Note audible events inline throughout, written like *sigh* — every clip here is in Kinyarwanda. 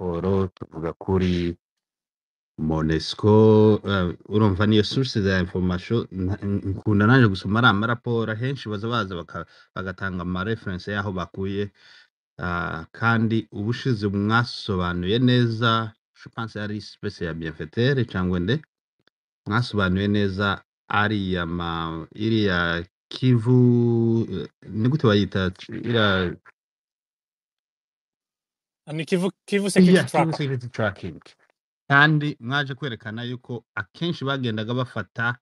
siporo tuvuga kuri monesiko eh, urumva niyo source za information nkunda naje gusoma ari amaraporo henshi baza baza bagatanga amareferense y'aho bakuye ah, kandi ubushize mwasobanuye neza je ari espèce ya bienfaiteur cyangwa nde mwasobanuye neza ari ma iriya kivu eh, ni gute wayita kivu security tracking kandi mwaje kwerekana yuko akenshi bagendaga bafata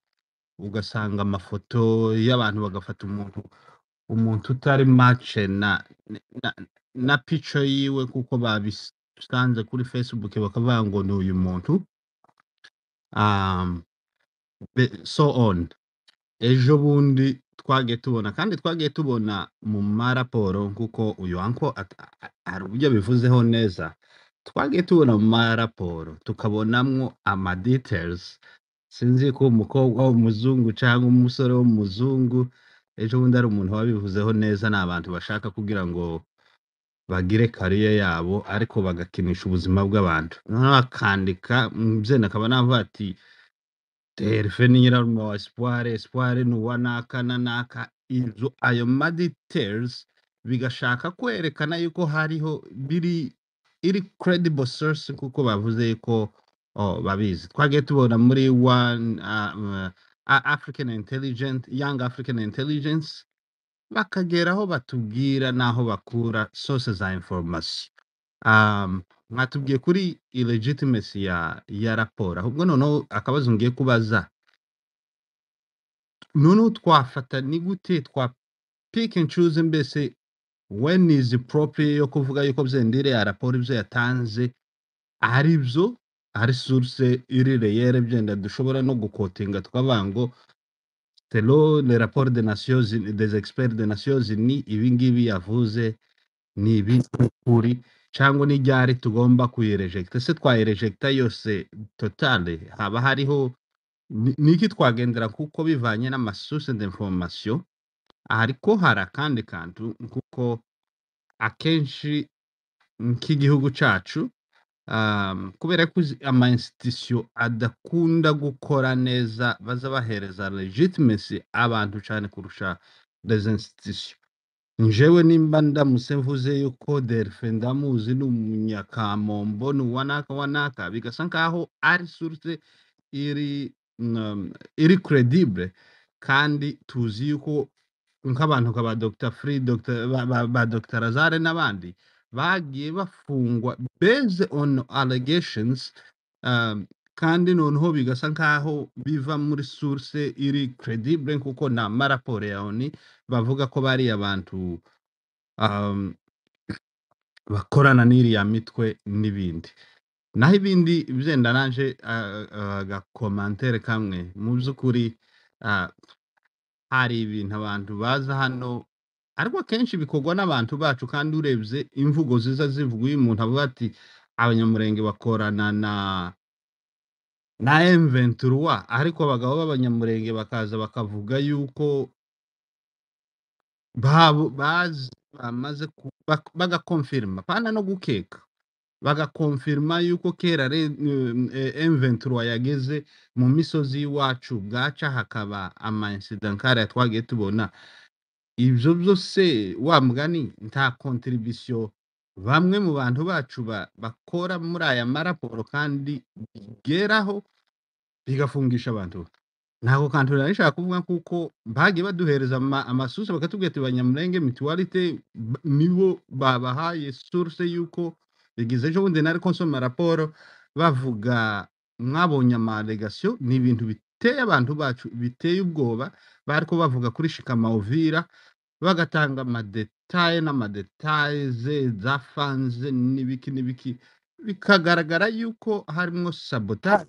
ugasanga amafoto y'abantu bagafata umuntu umuntu utari mace na na, na pico yiwe kuko babisanze kuri facebook bakavuga ngo ni uyu muntu um, so on ejo bundi twagiye tubona kandi twagiye tubona mu maraporo nk'uko uyu anko hari uburyo abivuzeho neza twagiye tubona mu maraporo tukabonamwo ama sinzi ko umukobwa w'umuzungu cyangwa umusore w'umuzungu ejo bundi ari umuntu wabivuzeho neza ni abantu bashaka kugira ngo bagire kariye yabo ariko bagakinisha ubuzima bw'abantu noneho akandika mu byenda akaba navuga ati Terfe ni nyirarume wa Espoir, Espoir ni uwa naka na naka inzu ayo ma bigashaka kwerekana yuko hariho biri iri credible source kuko bavuze ko babizi twagiye tubona muri one um, African intelligence young African intelligence bakageraho batubwira n'aho bakura sources za information um, mwatubwiye kuri illegitimacy ya ya raporo ahubwo noneho akabazo ngiye kubaza noneho twafata ni gute twa pick and choose mbese when is appropriate yo kuvuga yuko byendire ya raporo ibyo yatanze ari byo ari source irireyere byenda dushobora no gukotinga twavuga ngo telo le rapport de nations des experts de nations ni ibingibi yavuze ni ibi kuri cyangwa ryari tugomba kuyerejegita se twayerejegita yose totale haba hariho ni iki twagendera kuko bivanye n'amasuse d'information ariko hari akandi kantu kuko akenshi nk'igihugu cyacu um, kubera ko amainstitution adakunda gukora neza baza bahereza legitimesi abantu cyane kurusha les institutions njewe nimba ndamutse mvuze yuko Delphin ndamuzi ni umunyakamombo ni uwanaka wanaka bigasa nkaho ari surute iri um, iri credibure kandi tuzi yuko nk'abantu nka ba Dr furi ba Dr razare n'abandi bagiye bafungwa beze onu allegations um, kandi noneho bigasa nkaho biva muri suruse iri credibure kuko ni amaraporo ya oni bavuga ko bariya bantu um, bakorana n'iriya mitwe n'ibindi naho ibindi byenda naje agakomantere kamwe mu by'ukuri hari ibintu abantu baza hano ariko akenshi bikorwa n'abantu bacu kandi urebye imvugo ziza zivugwa iyo umuntu avuga ati abanyamurenge bakorana na na emventuruwa ariko abagabo b'abanyamurenge bakaza bakavuga yuko bamaze bagakonfirma pana no gukeka bagakonfirma yuko kera e, m yageze mu misozi y'iwacu bwaca hakaba amayinsida nkara twagiye tubona ibyo byose wa mugani nta kontribisiyo bamwe mu bantu bacu bakora muri aya maraporo kandi bigeraho bigafungisha abantu ntabwo kantore ari kuvuga kuko bagiye baduhereza amasusa bakatubwira ati banyamurenge mituwarite nibo babahaye source y'uko bigize ejo bundi nari konsoma raporo bavuga mwabonye amalegasiyo ni ibintu biteye abantu bacu biteye ubwoba bari ko bavuga kuri shikamawuvira bagatanga amadetaye n'amadetayize zafanze n'ibiki n'ibiki bikagaragara yuko harimo sabotaje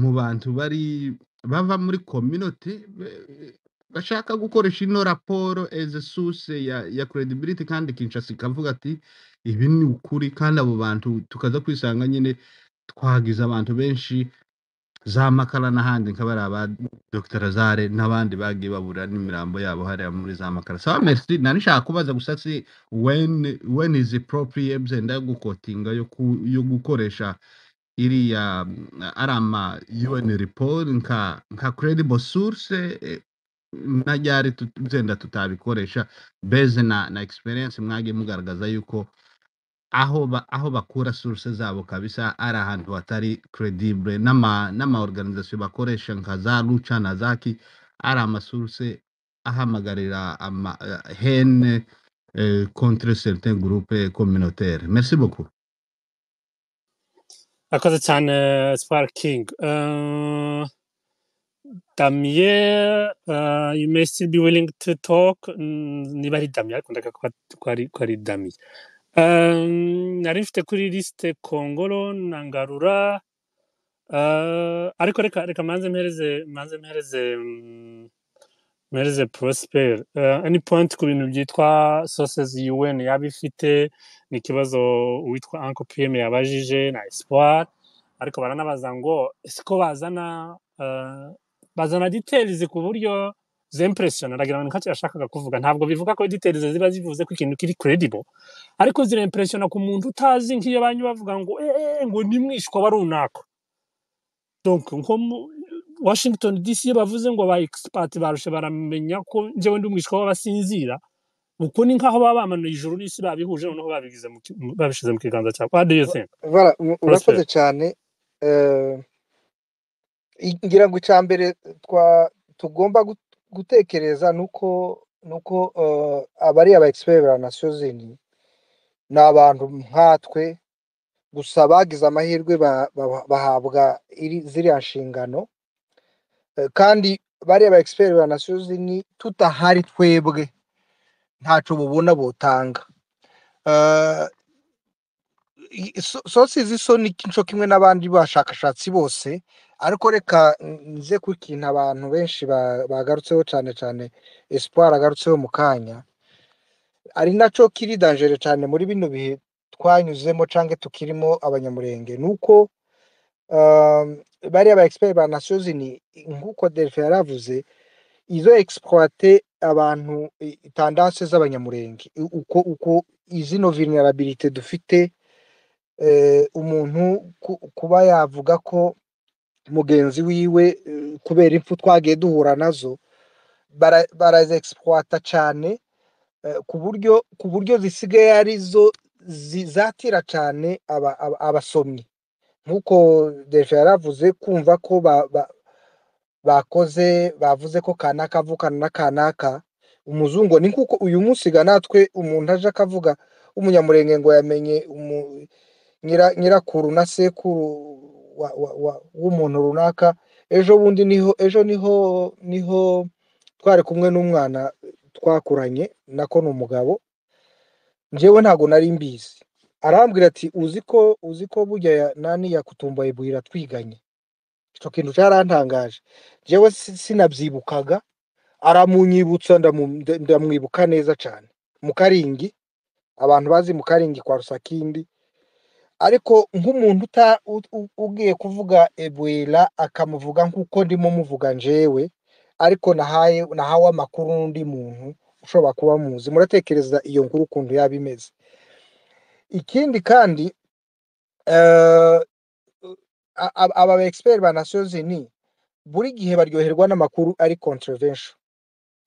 mu bantu bari bava muri community bashaka gukoresha ino raporo eze suse ya ya credibility kandi Kinshasa ikavuga ati ibi ni ukuri kandi abo bantu tukaza kwisanga nyine twagize abantu benshi za makara n'ahandi nkaba ari aba Dr Lazare n'abandi bagiye babura n'imirambo yabo hariya muri za makara sawa merci nari nshaka kubaza gusa si when when is appropriate and gukotinga yo gukoresha iriya mm, arama UN report nka nka credible source e, na ryari tugenda tutabikoresha base na na experience mwage mugaragaza yuko aho aho bakura source zabo kabisa ari ahantu hatari credible n'ama n'ama organisation bakoresha nka za lucha na zaki ari ama ahamagarira ama eh, hene eh, contre certains groupes communautaires merci Murakoze cyane eh, Sparking. Uh, eh, Damye, uh, eh, you may still be willing to talk. Niba ari Damye ariko ndakeka ko ari Damye. nari mfite kuri liste kongolo na ngarura ariko reka reka mbanze mpereze mbanze mpereze mm, Merize Prosper eh, ni point ku bintu byitwa sources UN yaba ifite ni ikibazo uwitwa Uncle PM yabajije na Espoir ariko baranabaza ngo ese ko bazana bazana details ku buryo zempression aragira abantu kacyo yashakaga kuvuga ntabwo bivuga ko details ziba zivuze ko ikintu kiri credible ariko zira impression ku muntu utazi nk'iyo banyu bavuga ngo eh, eh, eh ngo nimwishwa barunako donc nko washington dc iyo bavuze ngo ba egisipati barushe baramenya ko njyewe ndi umwishywa w'abasinzira uko ni nk'aho baba bamanuye ijuru n'isi babihuje noneho babishyize mu kiganza cyawe what do you think urakoze cyane eh, ngira ngo icya mbere tugomba gutekereza nuko nuko eh, abari aba egisiperi ba nasiyo ni abantu nkatwe gusa bagize amahirwe bahabwa ziriya nshingano Eh, kandi bariya ba egisiperi ba ni tutahari twebwe ntaco bubona botanga sosizi eh, so ni cyo kimwe n'abandi bashakashatsi bose ariko reka nze ku kintu abantu benshi bagarutseho cyane cyane espoir agarutseho mu kanya ari nacyo kiri dangere cyane muri bino bihe twanyuzemo cyangwa tukirimo abanyamurenge ni uko Ehm, bariya ba egisiperi ba nasiyo nk'uko delphi yaravuze izo egisipurate abantu itandase z'abanyamurenge uko uko izino vinerabirite dufite eh, umuntu kuba yavuga ko mugenzi wiwe eh, kubera impfu twagiye duhura nazo barazegisipurata cyane eh, ku buryo ku buryo zisigaye arizo zatira cyane abasomyi nk'uko Defe yaravuze kumva ko bakoze bavuze ko kanaka avukana na kanaka umuzungu ni nk'uko uyu munsi natwe umuntu aje akavuga w'umunyamurenge ngo yamenye nyirakuru na sekuru w'umuntu runaka ejo bundi niho ejo niho niho twari kumwe n'umwana twakuranye nako ni umugabo njyewe ntabwo nari mbizi arambwira ati uzi ko uzi ko burya nani yakutumbaye burira twiganye icyo kintu cyarantangaje njyewe sinabyibukaga aramunyibutsa ndamwibuka neza cyane mukaringi abantu bazi mukaringi kwa rusakindi ariko nk'umuntu ugiye kuvuga ebuera akamuvuga nk'uko ndimo muvuga njyewe ariko nahawe amakuru n'undi muntu ushobora kuba muzi muratekereza iyo nkuru ukuntu yaba imeze Ikindi kandi eh, aba begisiperi ba Nasiyo zini buri gihe baryoherwa n'amakuru ari konterevensho,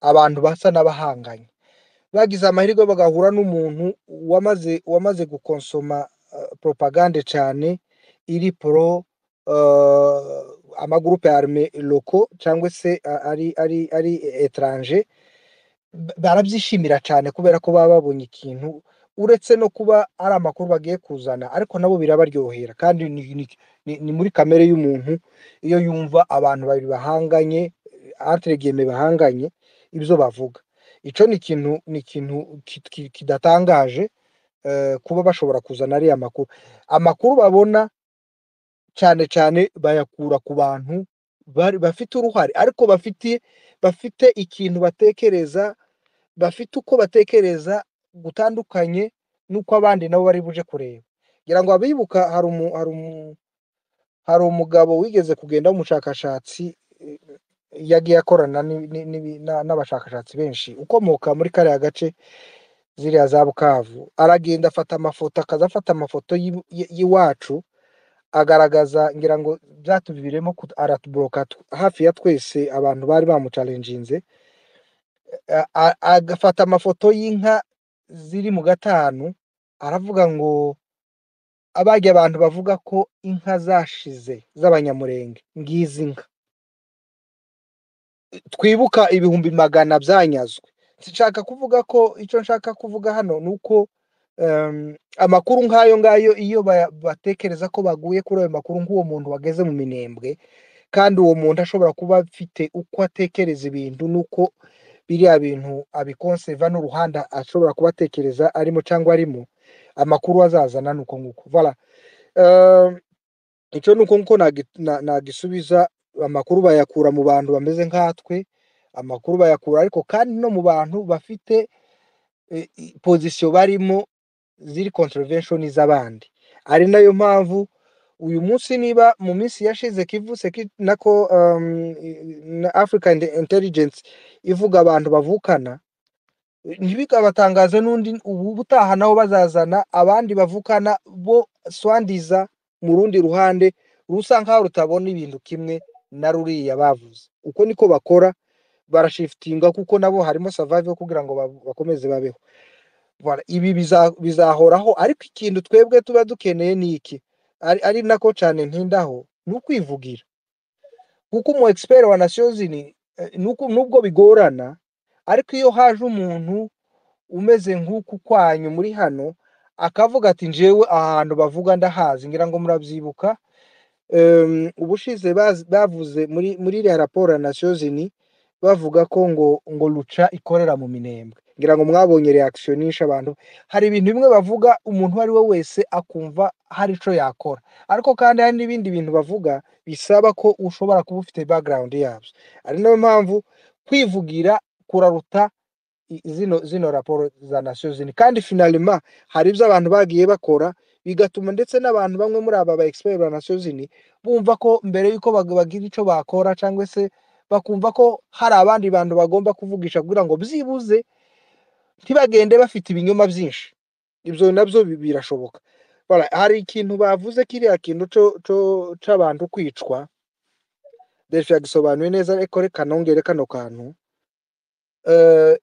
abantu basa n'abahanganye, bagize amahirwe bagahura n'umuntu wamaze wamaze gukonsoma eh, propagande cyane iri poro eh, amagurupe arime roko cyangwa se ari ari ari etaranje, barabyishimira cyane kubera ko baba babonye ikintu. uretse no kuba ari amakuru bagiye kuzana ariko nabo birabaryohera kandi ni muri kamere y'umuntu iyo yumva abantu babiri bahanganye antiregeme bahanganye ibyo bavuga icyo ni ikintu ni ikintu kidatangaje eh, kuba bashobora kuzana ariya makuru amakuru babona cyane cyane bayakura ku bantu bafite uruhare ariko bafite ikintu batekereza bafite uko batekereza gutandukanye n'uko abandi nabo bari buje kureba ngira ngo abibuka hari hari umugabo wigeze kugenda w'umushakashatsi eh, yagiye akorana n'abashakashatsi benshi ukomoka muri kariya gace ziriya za bukavu aragenda afata amafoto akaza afata amafoto y'iwacu agaragaza ngira ngo byatuviremo aratuburoka hafi ya twese abantu bari bamucarenjinze eh, agafata amafoto y'inka ziri mu gatanu aravuga ngo abajya abantu bavuga ko inka zashize z'abanyamurenge ngizi nka twibuka ibihumbi magana byanyazwe nshaka kuvuga ko icyo nshaka kuvuga hano ni uko amakuru nk'ayo ngayo iyo batekereza ko baguye kuri ayo makuru nk'uwo muntu wageze mu minembwe kandi uwo muntu ashobora kuba afite uko atekereza ibintu n'uko biriya bintu abikonseva n'uruhanda ashobora kuba atekereza arimo cyangwa arimo amakuru azazana ni uko nguko vara ehm, icyo ni uko nguko nagisubiza amakuru bayakura mu bantu bameze nkatwe amakuru bayakura ariko kandi no mu bantu bafite e, pozisiyo barimo ziri kontoreveshoni z'abandi ari nayo mpamvu uyu munsi niba mu minsi yashize kivuze nako um, na African Intelligence ivuga abantu bavukana ntibigabatangaze n'undi ubu butaha nabo bazazana abandi bavukana bo swandiza mu rundi ruhande rusa nkaho rutabona ibintu kimwe na ruriya bavuze uko niko bakora barashifitinga kuko nabo harimo survive kugira ngo bakomeze babeho ibi bizahoraho ariko ikintu twebwe tuba dukeneye ni iki ari nako cyane ntindaho ni ukwivugira kuko umu egisiperi wa nasiyozini eh, nubwo bigorana ariko iyo haje umuntu umeze nk'uku kwanyu muri hano akavuga ati njyewe ahantu bavuga ndahazi ngira ngo murabyibuka ubushize bavuze muri muri iriya raporo ya nasiyozini bavuga ko ngo ngo ruca ikorera mu minembwe ngira ngo mwabonye reakisiyo abantu hari ibintu bimwe bavuga umuntu uwo ari we wese akumva hari icyo yakora ariko kandi hari n'ibindi bintu bavuga bisaba ko ushobora kuba ufite bagirawundi yabyo ari nayo mpamvu kwivugira kuraruta zino zino raporo za nasiyo zini kandi finarima hari ibyo abantu bagiye bakora bigatuma ndetse n'abantu bamwe muri aba ba egisiperi ba nasiyo zini bumva ko mbere y'uko bagira icyo bakora cyangwa se bakumva ko hari abandi bantu bagomba kuvugisha kugira ngo byibuze ntibagende bafite ibinyoma byinshi ibyo nabyo birashoboka hari ikintu bavuze kiriya kintu cy'abantu kwicwa deje yagisobanuye neza ariko reka nongere kano kantu eh,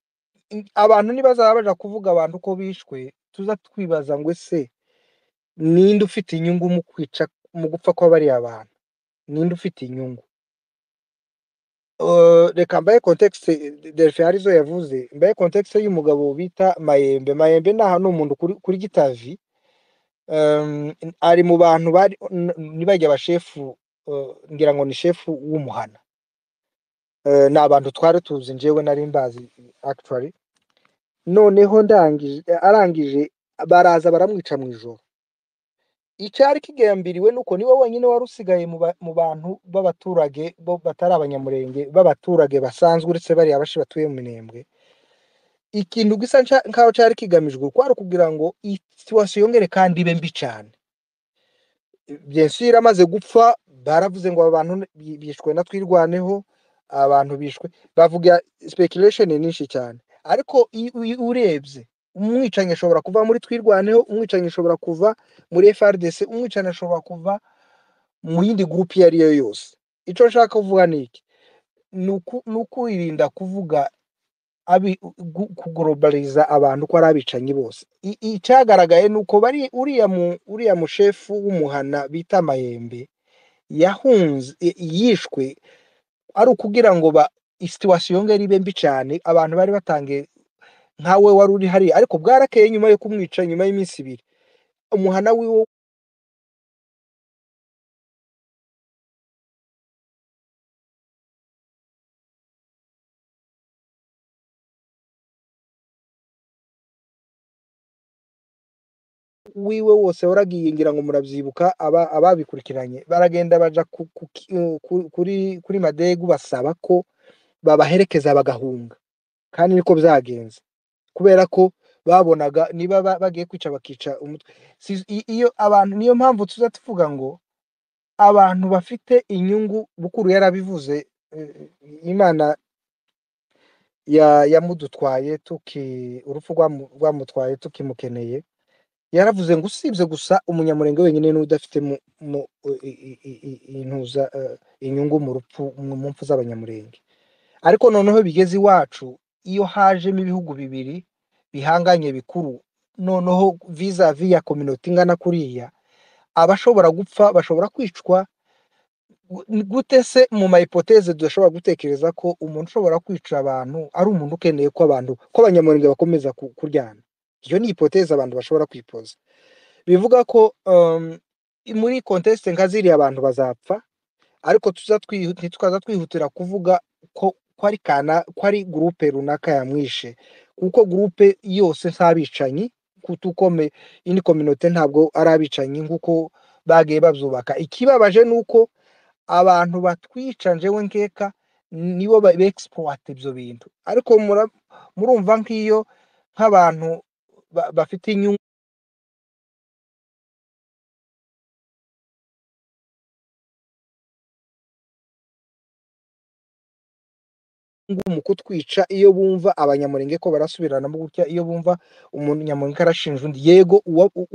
abantu ntibazaba bajya kuvuga abantu ko bishwe tuza twibaza ngo se ninde ufite inyungu mu kwica mu gupfa kwa bariya bantu ninde ufite inyungu eh, reka mbaye kontekisite deje arizo yavuze mbaye kontekisite y'umugabo bita mayembe mayembe ni ahantu umuntu kuri gitavi Ehm, ari mu bantu bari ntibajya abashefu eh, ngira ngo ni shefu w'umuhana eh, ni abantu twari tuzi njyewe nari mbazi akitori noneho ndangije arangije baraza baramwica mu ijoro icyari kigambiriwe nuko niwe wenyine wari usigaye mu bantu b'abaturage bo batari abanyamurenge b'abaturage basanzwe uretse bariya bashi batuye mu minembwe ikintu gisa nkaho cyari kigamijwe kwari ukugira ngo situwasiyo yongere kandi ibe mbi cyane byensire amaze gupfa baravuze ngo abantu bishwe na twirwaneho abantu bishwe bavuga sipekireshyoni nyinshi cyane ariko urebye umwicanyi ashobora kuva muri twirwaneho umwicanyi ashobora kuva muri frdc umwicanyi ashobora kuva mu yindi gurupe iyo ari yo yose icyo nshaka kuvuga ni iki ni ukwirinda kuvuga kugorobariza abantu ko ari abicanyi bose icyagaragaye ni uko bari uriya mushefu w'umuhana bita amayembe yahunze yishwe ari ukugira ngo situwasiyo ngari ibe mbi cyane abantu bari batange nkawe wari uri hariya ariko bwarakeye nyuma yo kumwica nyuma y'iminsi ibiri umuhana wiwe wiwe wose wahoraga ngira ngo murabyibuka ababikurikiranye baragenda bajya eh, kuri madegu basaba ko babaherekeza bagahunga kandi niko byagenze kubera ko babonaga niba bagiye kwica bakica umutwe iyo abantu niyo mpamvu tuza tuvuga ngo abantu bafite inyungu bukuru yarabivuze eh, imana ya yamudutwaye tuki urupfu rwamutwaye tukimukeneye yaravuze ngo usibye gusa umunyamurenge wenyine niwe udafite intuza e, inyungu mu rupfu mu mpfu z'abanyamurenge ariko noneho bigeze iwacu iyo hajemo ibihugu bibiri bihanganye bikuru noneho viza viya kominota ingana kuriya abashobora gupfa bashobora kwicwa gute se mu mayipoteze dushobora gutekereza ko umuntu ushobora kwica abantu ari umuntu ukeneye ko abantu ko abanyamurenge bakomeza kuryana iyo ni ipoteza abantu bashobora kwipoza bivuga ko muri kontesite nka ziriya abantu bazapfa ariko ntitukaza twihutira kuvuga ko ari kana ko ari gurupe runaka yamwishe kuko gurupe yose ntabicanyi kutukome indi kominote ntabwo ari abicanyi nk'uko bagiye babyubaka ikibabaje ni uko abantu batwica njyewe nkeka nibo begisipowate ibyo bintu ariko murumva nk'iyo nk'abantu varför tinha um mu kutwica iyo bumva abanyamurenge ko barasubiranamo gutya iyo bumva umuntu nyamurenga arashinja undi yego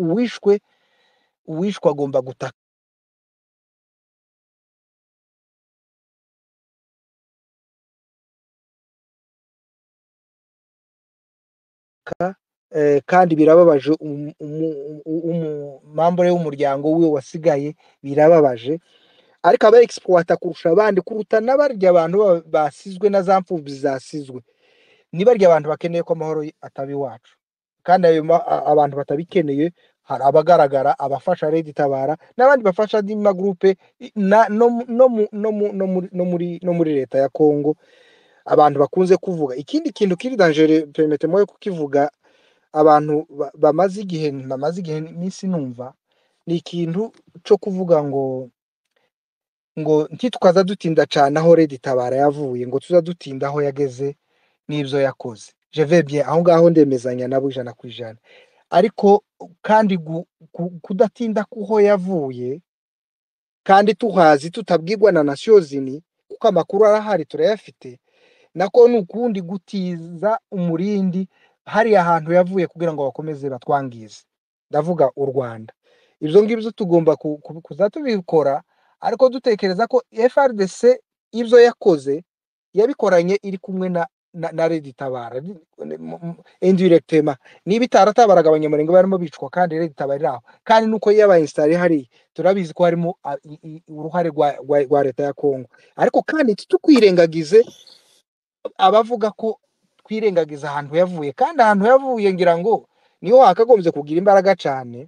uwishwe uwishwe agomba gutaka Eh, kandi birababaje umambure um, um, um, w'umuryango we wasigaye birababaje ariko aba egisipurata kurusha abandi kuruta n'abarya abantu basizwe na za mfubyi zasizwe nibarya abantu bakeneye ko amahoro ataba iwacu kandi abantu batabikeneye hari abagaragara abafasha redi tabara n'abandi bafasha andi magurupe no muri leta ya kongo abantu bakunze kuvuga ikindi kintu kiri dangere permete moye kukivuga abantu bamaze igihe bamaze igihe iminsi numva ni ikintu cyo kuvuga ngo ngo ntitwaza dutinda cyane aho Tabara yavuye ngo tuza dutinda aho yageze n'ibyo yakoze je jevebye aho ngaho ndemezanya nabo ijana ku ijana ariko kandi kudatinda kuho yavuye kandi tuhazi tutabwirwa na nasiyozini kuko amakuru arahari turayafite nako ni ukundi gutiza umurindi hariya hantu yavuye kugira ngo bakomeze batwangize ndavuga u rwanda ibyo ngibyo tugomba kuzatubikora ariko dutekereza ko frdc ibyo yakoze yabikoranye iri kumwe na na redi tabara indiregitema niba itaratabaraga abanyamurenge barimo bicwa kandi redi tabara iraho kandi nuko yabaye insitari hariya turabizi ko harimo uruhare rwa leta ya kongo ariko kandi ntitukwirengagize abavuga ko twirengagiza ahantu yavuye kandi ahantu yavuye ngira ngo niho hakagombye kugira imbaraga cyane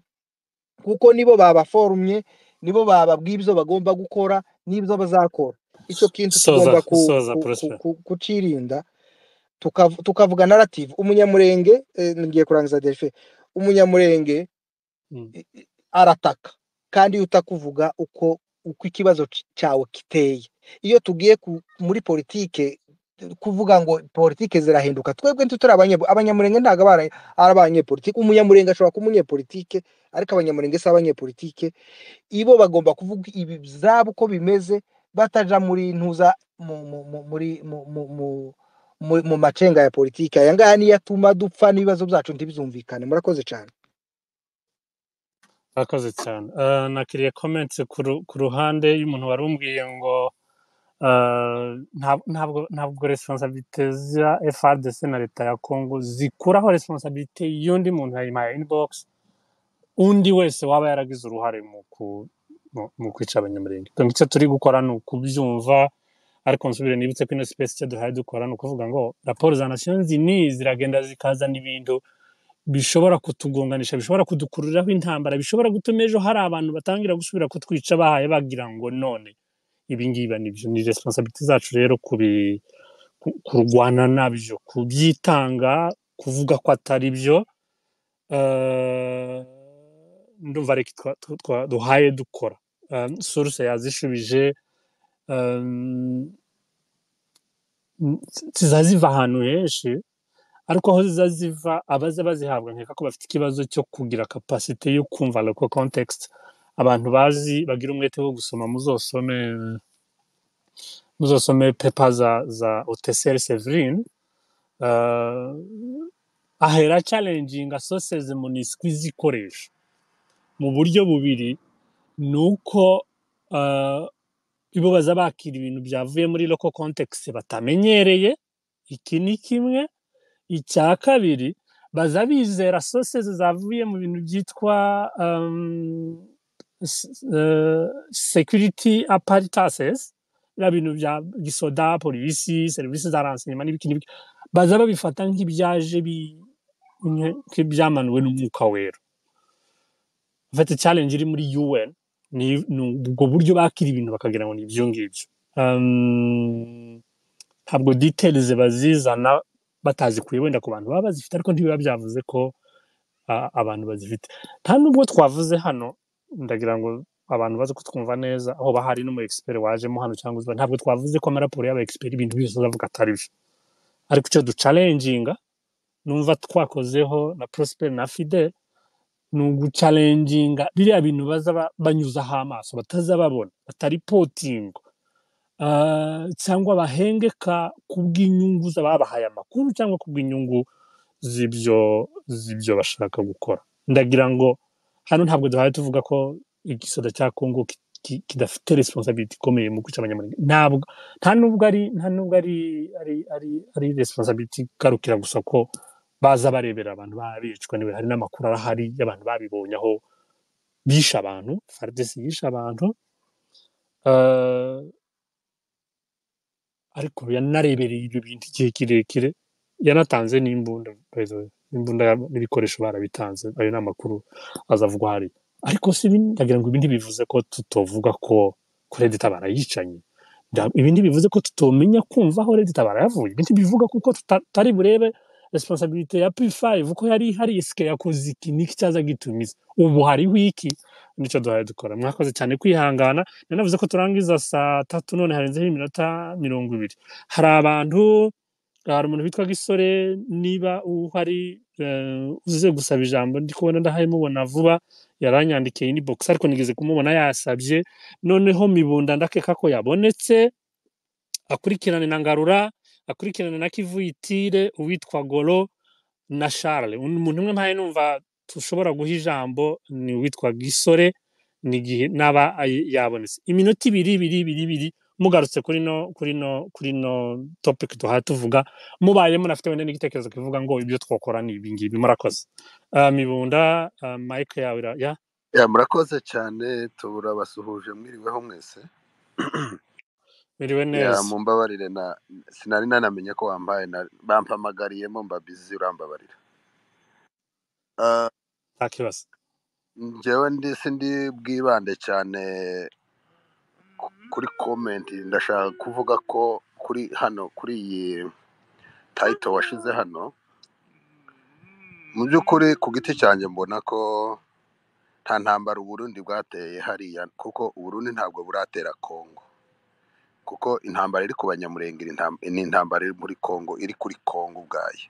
kuko nibo babaforumye nibo bababwiye ibyo bagomba gukora n'ibyo bazakora icyo kintu tugomba kucirinda tukavuga narrative umunyamurenge eh, ngiye kurangiza defe umunyamurenge hmm. arataka kandi utakuvuga uko uko ikibazo cyawe kiteye iyo tugiye muri politike kuvuga ngo politiki zirahinduka twebwe ntituri abanyamurenge ntabwo ari abanyepolitike umunyamurenge ashobora kuba umunyepolitike ariko abanyamurenge si abanyepolitike ibo bagomba kuvuga ibi zabo uko bimeze bataja muri ntuza mu macenga ya politiki aya ngaya niyo atuma dupfa n'ibibazo byacu ntibizumvikane murakoze cyane murakoze cyane eh, nakiriye komenti ku ruhande y'umuntu wari umbwiye ngo Ehm, ntabwo ntabwo responsabilite za FRDC na leta ya Congo zikuraho responsabilite y'undi muntu yayimaye inbox undi wese waba yaragize uruhare mu kwica abanyamurenge icyo turi gukora ni ukubyumva ariko nsubire nibutse ko ino space icyo duhaye dukora ni ukuvuga ngo raporo za Nations ni ziragenda zikazana ibintu bishobora kutugonganisha bishobora kudukururiraho intambara bishobora gutuma ejo hari abantu batangira gusubira kutwica bahaye bagira ngo none ibingibi ni responsabilite zacu rero kurwana nabyo kubyitanga kuvuga ko atari byo eh, ndumva reka duhaye dukora eh, soruse yazishubije eh, ziva ahantu henshi ariko aho ziva abaza bazihabwa nkeka ko bafite ikibazo cyo kugira kapasite yo kumva local context abantu bazi bagira umwete wo gusoma muzosome muzosome pepa za za oteseri severine uh, ah, ahera challenginga soseze muniswi zikoresha mu buryo bubiri ni uko uh, ibo bakira ibintu byavuye muri loko kontekisi batamenyereye iki ni kimwe icya kabiri baza bizera sosezi zavuye mu bintu byitwa um, security apparatus bya bintu bya gisoda polisi serivisi za ransiyema n'ibiki n'ibiki baza babifata nk'ibyaje nk'ibyamanuwe n'umwuka wera bafata challenge iri muri un ni ubwo buryo bakira ibintu bakagira ngo ni ibyo ngibyo ntabwo details bazizana batazikuye wenda ku bantu baba bazifite ariko ntibiba byavuze ko abantu bazifite nta nubwo twavuze hano ndagira ngo abantu baze kutwumva neza aho bahari n'umu expert wajemo hano cyangwa uzwa ntabwo twavuze ko amaraporo y'aba expert ibintu byose uzavuga atari byo ariko icyo ducalenjinga numva twakozeho na Prosper na Fidel ni ugucalenjinga biriya bintu baza banyuzaho amaso batazababona potingo ah, cyangwa bahengeka kubw'inyungu z'ababahaye amakuru cyangwa kubw'inyungu z'ibyo z'ibyo bashaka gukora ndagira ngo hano ntabwo duhaye tuvuga ko igisoda cya kongo kidafite resiponsabiti ikomeye mu kwica abanyamurenge ntabwo nta nubwo ari nta nubwo ari ari ari ari resiponsabiti igarukira gusa ko baza barebera abantu babicwa niwe hari n'amakuru arahari y'abantu babibonye aho bishe abantu faridesi yishe abantu eh, ariko yanarebereye ibyo bintu igihe kirekire yanatanze n'imbunda n'imbunda n'ibikoresho barabitanze ayo ni amakuru azavugwa hari ariko si ndagira ngo ibindi bivuze ko tutovuga ko ko redita barayicanye ibi ntibivuze ko tutomenya kumva aho redita barayavuye ibi bivuga kuko tutari burebe resiponsabirite ya P5 uko yari ihari isike yakoze iki niki cyaza gitumiza ubu hariho iki nicyo duhaye dukora mwakoze cyane kwihangana nanavuze ko turangiza saa tatu none harenzeho iminota mirongo ibiri hari abantu hari umuntu witwa gisore niba uhari eh, uze gusaba ijambo ndi kubona mubona vuba yaranyandikiye ni box ariko nigeze kumubona yasabye noneho mibunda ndakeka ko yabonetse akurikirane na ngarura akurikirane na kivuyitire uwitwa goro na Charles umuntu umwe mpaye numva tushobora guha ijambo ni uwitwa gisore n'igihe naba yabonetse iminota ibiri ibiri ibiri ibiri mugarutse kuri no kuri no kuri no topic duhaye tuvuga mubaye munafite wenda n'igitekerezo kivuga ngo ibyo twakora ni ibi ngibi murakoze ah, mibunda ah, mike yawe ya ya murakoze cyane tubura basuhuje mwiriweho mwese *clears throat* miriwe neza ya mumbabarire na sinari nanamenye ko wambaye bampamagariyemo mba bizi urambabarira ah, nta kibazo njyewe ndi sindi bwibande cyane kuri komenti ndashaka kuvuga ko kuri hano kuri iyi tayito washize hano mu by'ukuri ku giti cyanjye mbona ko nta ntambara uburundi bwateye hariya kuko uburundi ntabwo buratera kongo kuko intambara iri ku banyamurenge ni intambara iri muri kongo iri kuri kongo ubwayo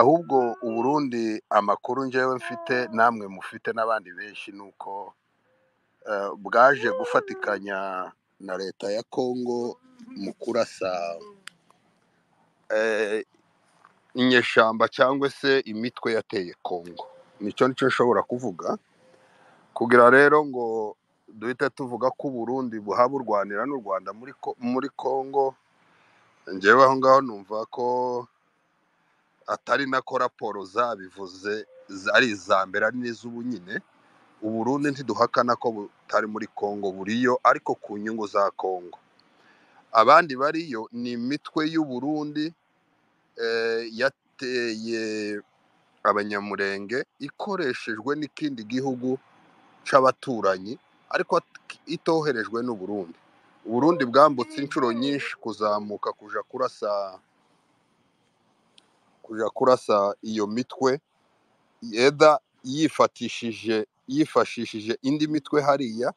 ahubwo uburundi amakuru njyewe mfite namwe mufite n'abandi benshi ni uko Eh, bwaje gufatikanya na leta ya congo mu kurasa eh, inyeshyamba cyangwa se imitwe yateye congo nicyo nicyo nshobora kuvuga kugira rero ngo duhite tuvuga ko uburundi urwanira n'u rwanda muri congo ngewe aho ngaho numva ko atari nako raporo zabivuze ari iza mbere ari n'iz'ubu uburundi ntiduhakana ko butari muri kongo buriyo ariko ku nyungu za Congo abandi bariyo ni imitwe y'u y'uburundi eh, yateye abanyamurenge ikoreshejwe n'ikindi gihugu cy'abaturanyi ariko itoherejwe n'u n'uburundi uburundi bwambutse inshuro nyinshi kuzamuka kuja kurasa kuja kurasa iyo mitwe yeda yifatishije yifashishije indi mitwe hariya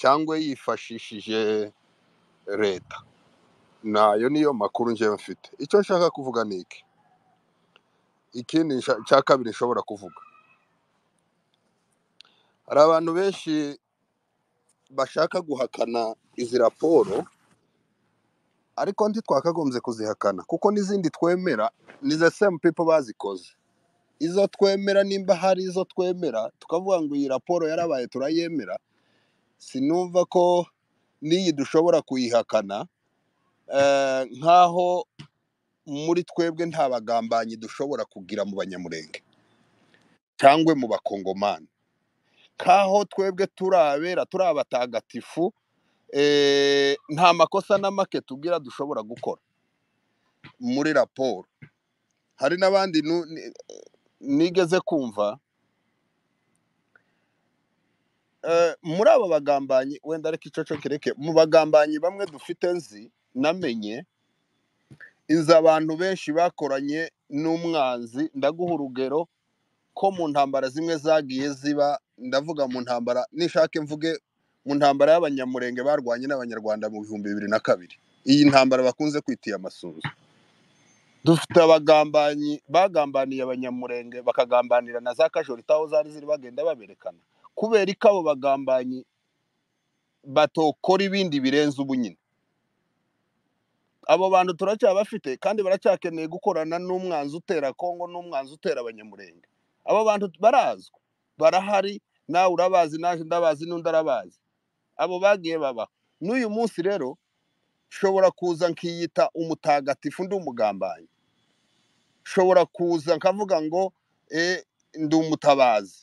cyangwa yifashishije leta nayo niyo makuru njyewe mfite icyo nshaka kuvuga ni iki ikindi cya kabiri nshobora kuvuga hari abantu benshi bashaka guhakana izi raporo ariko ntitwakagombye kuzihakana kuko n'izindi twemera ni the same people bazikoze izo twemera nimba hari izo twemera tukavuga ngo iyi raporo yarabaye turayemera sinumva ko n'iyi dushobora kuyihakana eh, nk'aho muri twebwe nta bagambanyi dushobora kugira mu banyamurenge cyangwa mu bakongomani nk'aho twebwe turabera turi abatagatifu eh, nta makosa na make tubwira dushobora gukora muri raporo hari n'abandi nigeze kumva eh, muri aba bagambanyi wenda reka icoco kireke mu bagambanyi bamwe dufite nzi namenye inzu abantu benshi bakoranye n'umwanzi ndaguha urugero ko mu ntambara zimwe zagiye ziba ndavuga mu ntambara nishake mvuge mu ntambara y'abanyamurenge barwanye n'abanyarwanda mu bihumbi bibiri na kabiri iyi ntambara bakunze kwita iya masunzu dufite abagambanyi bagambaniye abanyamurenge bakagambanira na za kajorita aho zari ziri bagenda baberekana kubera ko abo bagambanyi batokora ibindi birenze ubunyine abo bantu turacyabafite kandi baracyakeneye gukorana n'umwanzi utera kongo n'umwanzi utera abanyamurenge abo bantu barazwi barahari nawe urabazi naje ndabazi n'undi arabazi abo bagiye baba n'uyu munsi rero nshobora kuza nkiyita umutagatifu ndi umugambanyi nshobora kuza nkavuga ngo e, ndi umutabazi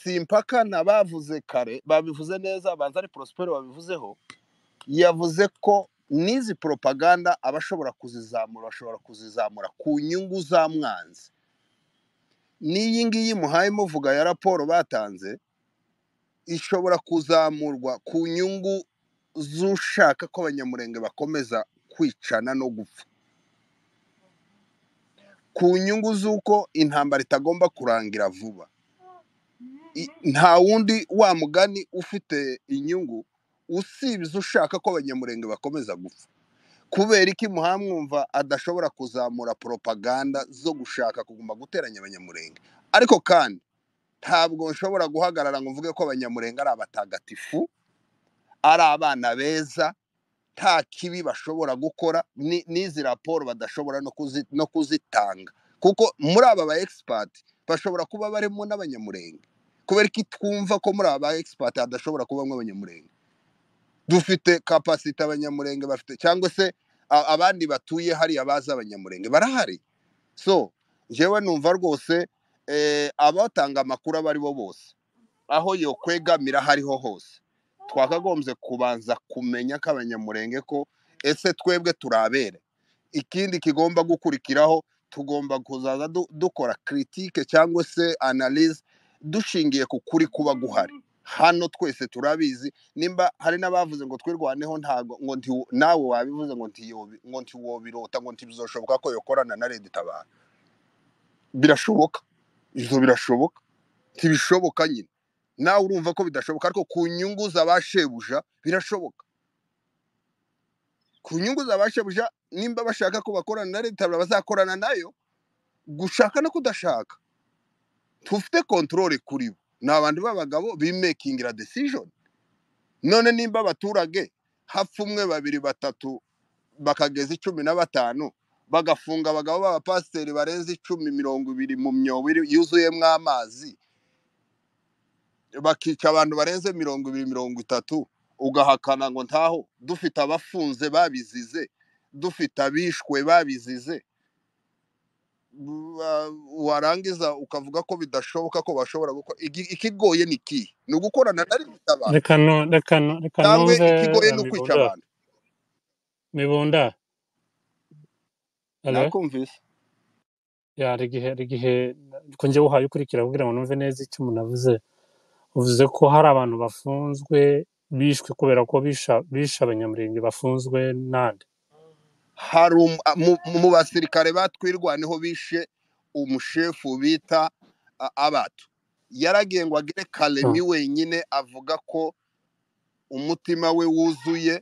simpaka bavuze kare babivuze neza banza ari porosiperi babivuzeho yavuze ko n'izi poropaganda abashobora kuzizamura bashobora kuzizamura ku nyungu za mwanzi n'iyi ngiyi muhayemo vuga ya raporo batanze ishobora kuzamurwa ku nyungu z'ushaka ko abanyamurenge bakomeza kwicana no gupfa ku nyungu z'uko intambara itagomba kurangira vuba nta wundi wa mugani ufite inyungu usibye ushaka ko abanyamurenge bakomeza gupfa kubera iki muhamwumva adashobora kuzamura poropaganda zo gushaka kuguma guteranya abanyamurenge ariko kandi ntabwo nshobora guhagarara ngo mvuge ko abanyamurenge ari abatagatifu ari abana beza nta kibi bashobora gukora n'izi raporo badashobora no kuzitanga kuko muri aba ba egisipati bashobora kuba barimo n'abanyamurenge kubera ko twumva ko muri aba ba egisipati hadashobora kubamo abanyamurenge dufite kapasite abanyamurenge bafite cyangwa se abandi batuye hariya bazi abanyamurenge barahari so njyewe numva rwose eh, abatanga amakuru abo ari bo bose aho yo kwegamira hariho hose twakagombye kubanza kumenya k'abanyamurenge ko ese twebwe turabere ikindi kigomba gukurikiraho tugomba kuzaza dukora kiritike cyangwa se analize dushingiye ku kuri kuba guhari hano twese turabizi nimba hari n'abavuze ngo twirwaneho ntabwo ngo nawe wabivuze ngo ngo ntiwobirota ngo ntibizoshoboka ko yokorana na leta itabara birashoboka izo birashoboka ntibishoboka nyine nawe urumva ko bidashoboka ariko ku nyungu za shebuja birashoboka ku nyungu za nimba bashaka ko bakorana na leta bazakorana nayo gushaka no kudashaka tufite kontorore kuri bo ni abantu b'abagabo bimekingira desijoni none nimba abaturage hafi umwe babiri batatu bakageza icumi na batanu bagafunga abagabo b'abapasiteri barenze icumi mirongo ibiri mu myobo yuzuyemo amazi bakica abantu barenze mirongo ibiri mirongo itatu ugahakana ngo ntaho dufite abafunze babizize dufite abishwe babizize warangiza ukavuga ko bidashoboka ko bashobora gukora ikigoye ni ikihe ni ugukorana na rimwe abantu reka numve ikigoye ni eh, ukwica abantu mibunda nakumvise hari igihe ko njye uhaye ukurikira kugira ngo numve neza icyo umuntu avuze Uvuze ko hari abantu bafunzwe bishwe kubera ko bishe abanyamurenge bafunzwe nande hari um, mu basirikare batwirwa niho bishe umushefu bita abatu yaragengwaga kare hmm. ni wenyine avuga ko umutima we wuzuye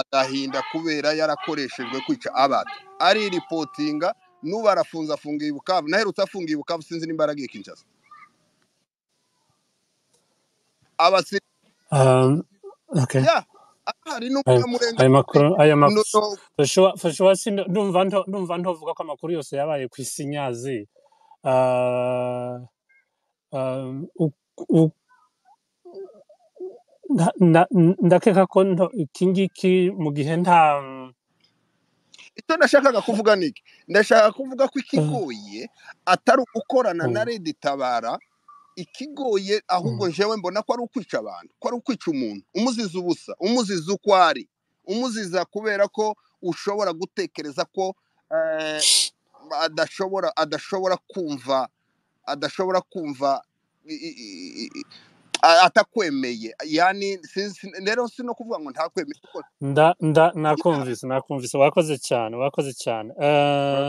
agahinda kubera yarakoreshejwe kwica abatu ariripotinga n'ubu arafunze afungiye ibukavu naherutse afungiye ibukavu sinzi niba yaragiye Um, makuru aya makuru fashuwasi ndumva ndumva ko amakuru yose yabaye ku isi nyazi uh, um, ndakeka ko iki ngiki mu gihe nta icyo nashakaga kuvuga ni iki ndashaka kuvuga ko ikigoye eh. atari ugukorana eh. na reditabara tabara ikigoye ahubwo hmm. jewe mbona ko ari ukwica abantu ko ari ukwica umuntu umuziza ubusa umuziza uko ari umuziza kubera ko ushobora gutekereza ko eh, adashobora adashobora kumva adashobora kumva atakwemeye yani rero si no kuvuga ngo ntakwemeye nakumvise nakumvise wakoze cyane wakoze cyane eh,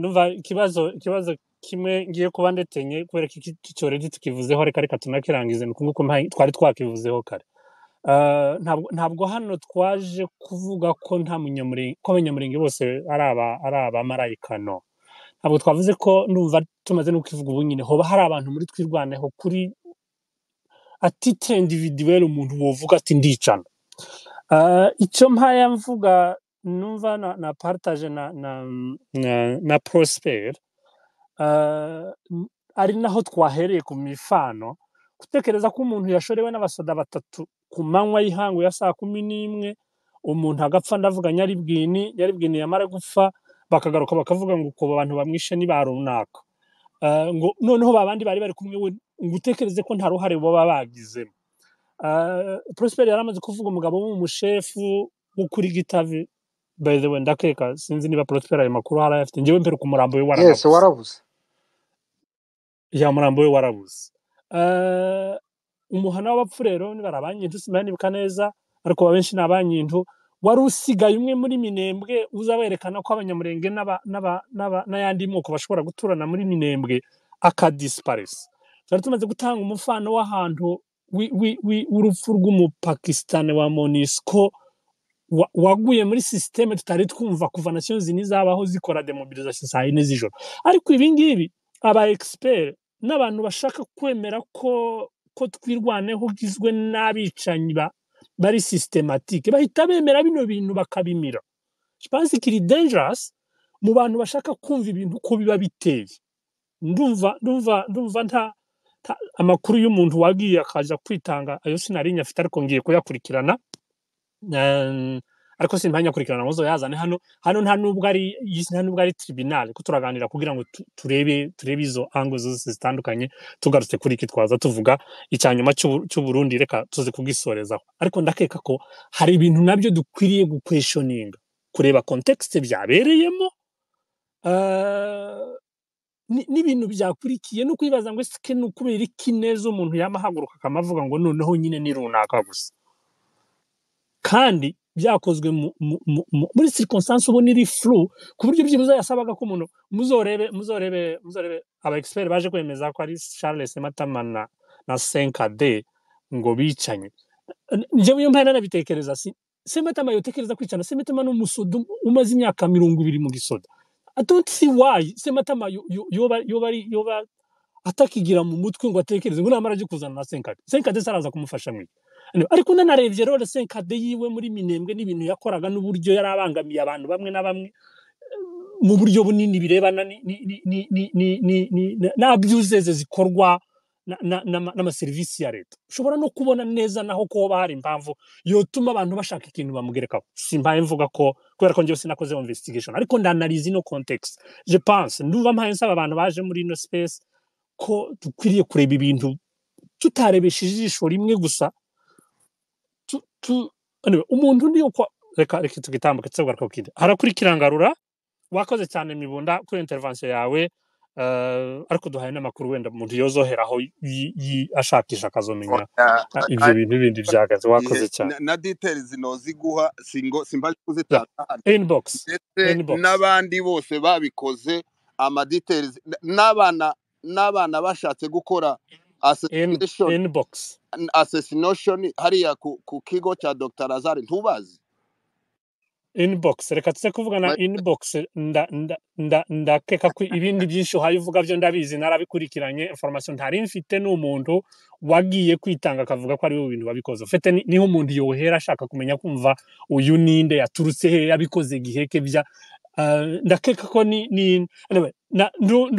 numva ikibazo ikibazo kimwe ngiye kuba ndetenye kubera ko iki cyorezo tukivuzeho reka reka tunakirangize ni ukuvuga twari twakivuzeho kare ah, ntabwo hano twaje kuvuga ko nta ko abanyamurenge bose ari abamarayikano ntabwo twavuze ko numva tumaze no kukivuga ubu nyine hoba hari abantu muri twirwaneho kuri atitire individuweri umuntu wavuga ati ndicana ah, icyo mpaya mvuga numva na paritaje na na na porosiperi ari naho twahereye ku mifano gutekereza ko umuntu yashorewe n'abasoda batatu ku manywa y'ihangu ya saa kumi n'imwe umuntu agapfa ndavuga nyaribwini nyaribwini yamara gupfa bakagaruka bakavuga ngo uko abantu bamwishe ni runaka ngo noneho ba bandi bari bari kumwe we ngutekereze ko nta ruhare baba bagizemo prosperi yari amaze kuvuga umugabo w'umushefu wo kuri gitabi by the way ndakeka sinzi niba prosperi ayo makuru hari ayafite ngewe mbere ku murambo we warabuze ijambo we warabuze eh, umuhana w'abapfu rero nibara abanyintu simanibuka neza ariko benshi ni abanyintu wari usigaye umwe muri minembwe uzaberekana werekana ko abanyamurenge n'ayandi moko bashobora guturana muri minembwe akadisiparesi tuba tumaze gutanga umufano w'ahantu w'urupfu rw'umupakisitani wa monisiko waguye muri sisiteme tutari twumva kuva nasiyo zini zikora demobirizasiyo saa yine z'ijoro ariko ibingibi aba egisiperi n'abantu bashaka kwemera ko ko twirwaneho ugizwe n'abicanyi bari sisitematike bahita bemera bino bintu bakabimira pansi kiri denjarasi mu bantu bashaka kumva ibintu uko biba biteye ndumva ndumva ndumva nta amakuru y'umuntu wagiye akaza kwitanga ayo sinari nyafite ariko ngiye kuyakurikirana ehm, ariko simpamya kurikirana amazo yazane hano hano nta nubwo ari nta nubwo ari tribunal ko turaganira kugira ngo turebe turebe izo angle zose zitandukanye tugarutse kuri iki twaza tuvuga icyanyuma cy'u Burundi reka tuze kubwisorezaho ariko ndakeka ko hari ibintu nabyo dukwiriye gukweshoninga kureba context byabereyemo eh, n'ibintu byakurikiye no kwibaza ngo ese ni ukubera iki neza umuntu yaba ahaguruka akamavuga ngo noneho nyine ni runaka gusa kandi byakozwe muri circonstance ubona iri flu ku buryo byibuze yasabaga ko umuntu muzorebe muzorebe muzorebe aba expert baje kwemeza ko ari Charles Matama na na Senkade ngo bicanye njyewe iyo mpana nabitekereza si Sematama yotekereza kwicana Sematama ni umusoda umaze imyaka mirongo ibiri mu gisoda I don't see Sematama yoba yoba yoba atakigira mu mutwe ngo atekereze ngo namara aje kuzana na Senkade Senkade saraza kumufasha mwiki ariko unanarebye rero senkade yiwe muri minembwe n'ibintu yakoraga n'uburyo yari abangamiye abantu bamwe na bamwe mu buryo bunini birebana n'abyuzeze zikorwa n'amaserivisi ya leta ushobora no kubona neza naho ko hari impamvu yotuma abantu bashaka ikintu bamugerekaho simbaye mvuga ko kubera ko njyewe sinakoze investigation ariko ndanariza ino context je pense ndumva mpaye nsaba abantu baje muri ino space ko dukwiriye kureba ibintu tutarebesha ijisho rimwe gusa umuntu undi uko reka reka tugitambuke tugaruka kukindi harakurikirana ngarura wakoze cyane mibunda kuri intervention yawe ariko duhaye n'amakuru wenda umuntu yozoheraho ashakisha akazomenya ibyo bintu bindi byahagaze wakoze cyane na detail zinoze iguha simbaje kuzitanga inbox n'abandi bose babikoze ama n'abana n'abana bashatse gukora inbox assassination hariya ku kigo cya dr lazare ntubazi inbox reka tuze kuvugana inbox ndakeka ko ibindi byinshi uhaye uvuga byo ndabizi narabikurikiranye information ntari mfite ni wagiye kwitanga akavuga ko ari we bintu wabikoze ufite niho umuntu yohera ashaka kumenya kumva uyu ninde yaturutse he yabikoze ke bya eh, ndakeka ko ni ni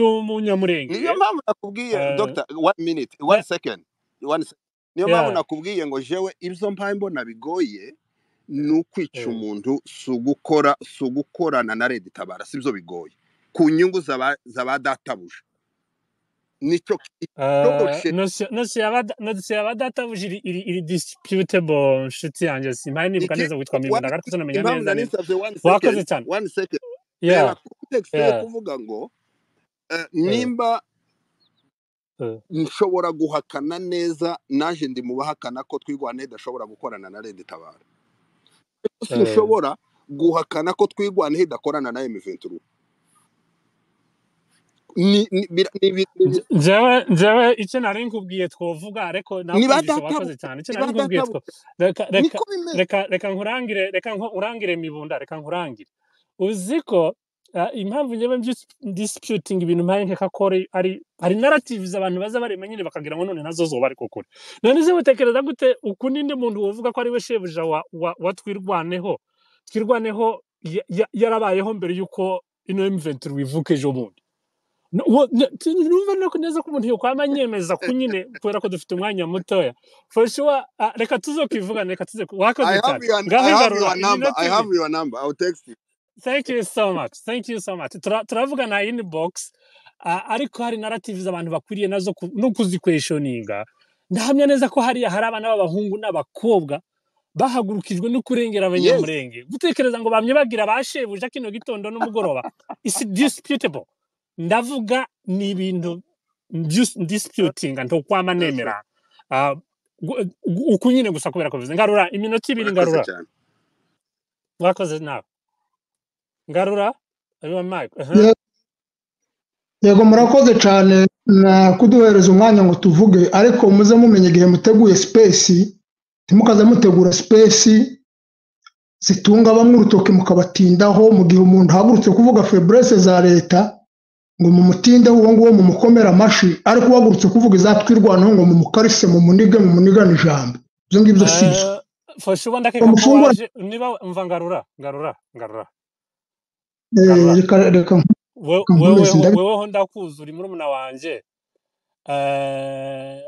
umunyamurenge niyo mpamvu nakubwiye eh. dr one minute one eh. second one second niyo mpamvu nakubwiye ngo jewe ibyo mpaye mbona bigoye ni ukwica mm. umuntu si ugukora si ugukorana na leta itabara si byo bigoye ku nyungu z'aba databuja nicyo nosiyo aba databuja iri disiputebo nshuti yanjye simbaye nibuka neza witwa mirongo na gatatu neza neza wakoze cyane wani sekeni reba kontekisi kuvuga ngo eh, mm. nimba Eh. nshobora guhakana neza naje ndi mu bahakana ko twirwane idashobora gukorana na leta itabara eh. sinshobora guhakana ko twirwane idakorana na emuventuru njyewe icyo nari nkubwiye twavuga ariko ntabwo wakoze cyane icyo nari nkubwiye reka nkurangire reka urangire mibunda reka nkurangire uzi ko Eh, impamvu njyewe disipiyutinga ibintu mpaye nkeka ko ari narativizi abantu baza barema nyine bakagira ngo none nazo zoba ariko kure none se utekereza gute uku n'indi muntu wavuga ko ari we shebuja wa twirwaneho twirwaneho yarabayeho mbere y'uko ino emuventi wivuka ejo bundi numva nuko neza ko umuntu yakwama anyemeza ko nyine *laughs* kubera ko dufite umwanya mutoya foshuwa eh, reka tuzokivugane reka tuzokivugane wakazitanga ngaho igarura i have your number i will text you thank you so much thank you so much turavugana inbox ariko hari na rativizi abantu bakwiriye nazo no kuzikweshoninga ndahamya neza ko hariya hari abana b'abahungu n'abakobwa bahagurukijwe no kurengera abanyamurenge gutekereza ngo bamye bagira bashebuja kino gitondo n'umugoroba isi disputable ndavuga ni ibintu disiputitinga ntokwama nemera uku nyine gusa kubera ko bivuze ngarura iminota ibiri ngarura mwakoze nawe ngarura yego murakoze cyane kuduhereza umwanya ngo tuvuge ariko muze mumenya igihe muteguye sipesi ntimukaze mutegura sipesi zitunga bamwe urutoki mukabatindaho mu gihe umuntu ahagurutse kuvuga feburese za leta ngo mumutindeho uwo nguwo mumukomere amashi ariko uhagurutse kuvuga izatwirwanaho ngo mumukarise mumunige mumunigane ijambo ibyo ngibyo si byo eh, mufungura niba mva ngarura ngarura Eh, reka weweho ndakuzi uri muri umuna wanjye eh,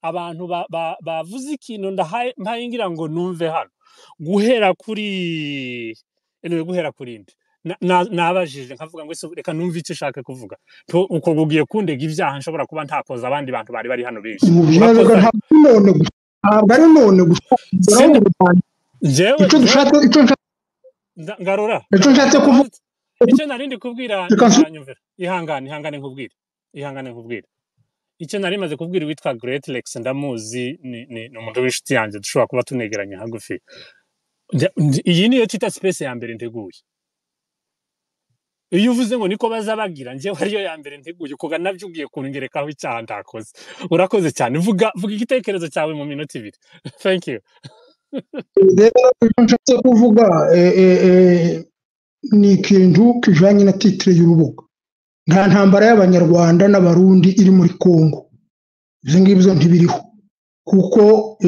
abantu bavuze ikintu mpayingira ngo numve hano guhera kuri guhera kuri indi nabajije nkavuga ngo reka numve icyo ushaka kuvuga uko bugiye kundega ibyaha nshobora kuba ntakoza abandi bantu bari bari hano benshi ntabwo ari none gusa icyo nshaka ngarura icyo nshatse kuvuga icyo nari ndi kubwira ihangane ihangane nkubwire ihangane nkubwire icyo nari maze kubwira witwa Great Lex ndamuzi ni umuntu w'inshuti yanjye dushobora kuba tunegeranye hagufi iyi niyo twita sipesi ya mbere nteguye iyo uvuze ngo niko bazabagira njyewe ariyo ya mbere nteguye kuko nabyo ugiye kungerekaho icyaha ndakoze urakoze cyane vuga igitekerezo cyawe mu minota ibiri *laughs* thank you rero ibyo nshatse kuvuga eh, eh, eh, ni ikintu kijyanye na titire y'urubuga nta ntambara y'abanyarwanda n'abarundi iri muri congo ibyo ngibyo ntibiriho kuko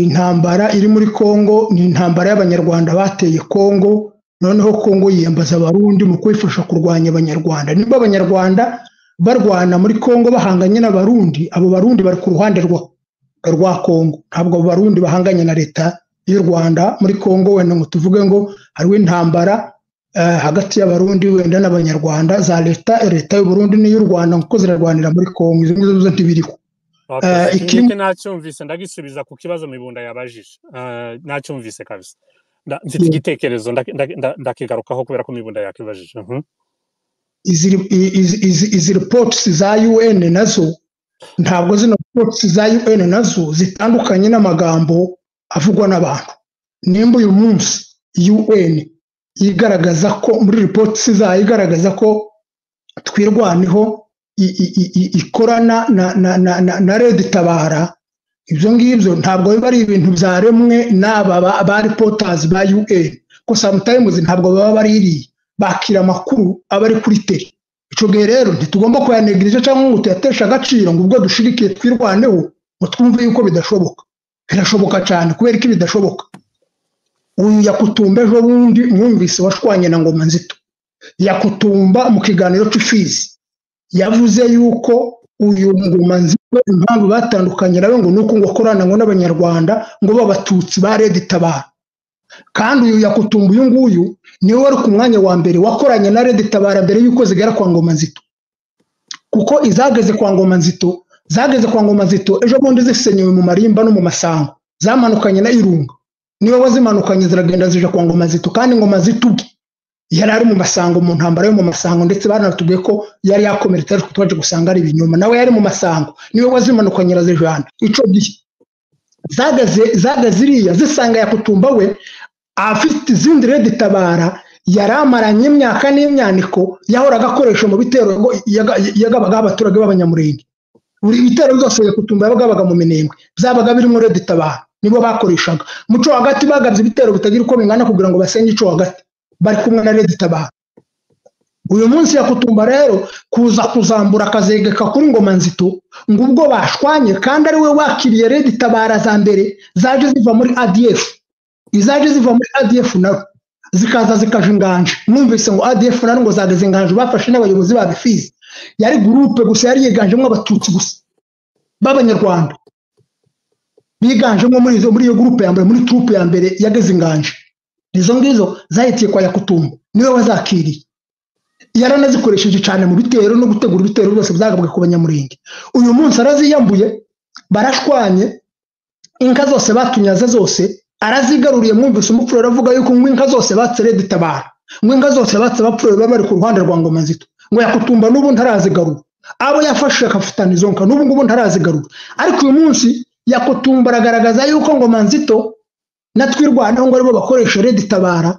intambara iri muri congo ni intambara y'abanyarwanda bateye kongo noneho congo yiyambaza abarundi mu kubifasha kurwanya abanyarwanda niba abanyarwanda barwana muri congo bahanganye n'abarundi abo barundi bari ku ruhande rwa congo ntabwo abo barundi bahanganye na leta y'u rwanda muri congo wenda ngo tuvuge ngo hariho intambara eh, hagati y'abarundi wenda n'abanyarwanda za leta leta y'u burundi n'iy'u rwanda kuko zirarwanira muri congo izo ngizo ntibiriho eh, ikindi nacyumvise ndagisubiza ku kibazo mibunda yabajije eh, nacyumvise kabisa mfite igitekerezo ndakigarukaho kubera ko mibunda yakibajije mhm. izi reports za un nazo ntabwo zino reports za un nazo zitandukanye n'amagambo avugwa n'abantu nimba uyu munsi un igaragaza ko muri ripoti zayo igaragaza ko twirwaneho ikorana na redi tabara ibyo ngibyo ntabwo biba ari ibintu byaremwe n'aba ba ripotazi ba un ko samutayimuzi ntabwo baba bariri bakira amakuru aba ari kuri teri icyo gihe rero ntitugomba kuyanegirije cyangwa ngo tuyateshe agaciro ngo ubwo dushirikiye twirwaneho ngo twumve yuko bidashoboka birashoboka cyane kubera ko bidashoboka uyu yakutumba ejo bundi mwumvise washwanye na ngoma nzito yakutumba mu kiganiro cy'ifizi yavuze yuko uyu ngoma nzito impamvu batandukanye nawe ngo ni uko ngo akorana ngo n'abanyarwanda ngo b'abatutsi ba redi tabara kandi uyu yakutumba uyu nguyu niwe wari ku mwanya wa mbere wakoranye na redi tabara mbere y'uko zigera kwa ngoma nzito kuko izageze kwa ngoma nzito zageze kwa ngoma zito ejo bundi zisenyewe mu marimba no mu masango zamanukanye na irunga niwe wazimanukanye ziragenda zije kwa ngoma zito kandi ingoma zituge yari ari mu masango mu ntambara yo mu masango ndetse baranatubwiye ko yari yakomeretse ariko twaje gusanga ari ibinyoma nawe yari mu masango niwe wazimanukanye razijana ico gihe zagaze zaga ziriya zisanga yakutumba we afite izindi reditabara yari amaranye imyaka n'imyaniko yahoraga akoresha mu bitero yagabaga abaturage b'abanyamurenge buri bitaro byose kutumba yabaga mu minembwe byabaga birimo reditabara nibo bakoreshaga muco hagati bagabye ibitero bitagira uko bingana kugira ngo basenge icyo hagati bari kumwe na reditabara uyu munsi yakutumba rero kuza kuzambura akazegeka kuri ngoma nzito ngo ubwo bashwanye kandi ari we wakiriye reditabara za mbere zaje ziva muri adf izaje ziva muri adf nawe zikaza zikaje inganje numvise ngo adf nari ngo zageze inganje bafashe n'abayobozi babifizi yari gurupe gusa yari yiganjemo abatutsi gusa b'abanyarwanda biganjemo muri iyo gurupe ya mbere muri turupe ya mbere yageze inganje izo ngizo zahitiye kwa yakutumba niwe wazakiriye yaranazikoresheje cyane mu bitero no gutegura ibitero byose byagabwe ku banyamurenge uyu munsi araziyambuye barashwanye inka zose batunyaze zose arazigaruriye mwumvise umupfurere avuga yuko inka zose batse reditabara inka zose batse abapfurere bari ku ruhande rwa ngoma nzito ngo yakutumba n'ubu ntarazigarura abo yafashe akafatana izo nka n'ubu ngubu ntarazigarura ariko uyu munsi yakutumba aragaragaza yuko ngo manzito na twirwanaho ngo aribo bakoresha reditabara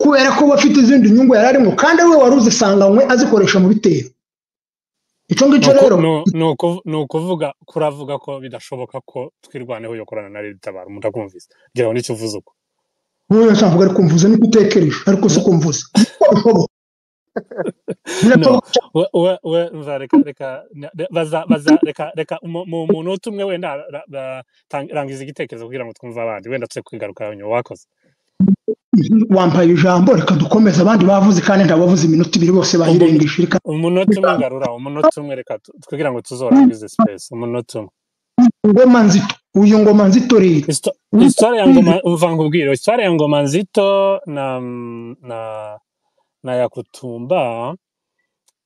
kubera ko bafite izindi nyungu yari arimo kandi we wari uzisanganywe azikoresha mu bitero icyo ngicyo rero ni ukuvuga kuravuga ko bidashoboka ko twirwaneho yakorana na reditabara umuntu akumvise kugira ngo nicyo uvuze uko ntuyo ntabwo ari kumvuza niko utekereje ariko si kumvuza we reka mu nota umwe wenda rangiza igitekerezo kugira ngo twumve abandi wenda tujye kwigaruka nyuma wakoze wambaye ijambo reka dukomeze abandi bavuze kandi ntabavuze iminota ibiri bose bayirengeje reka umunota umwe garura umunota umwe reka kugira ngo tuzorangize mm. sipesi umunota umwe ngoma nzito uyu ngoma nzito rero isitore ya mm. ngoma umva ngo ubwire ya ngoma nzito na mm, na Yakutumba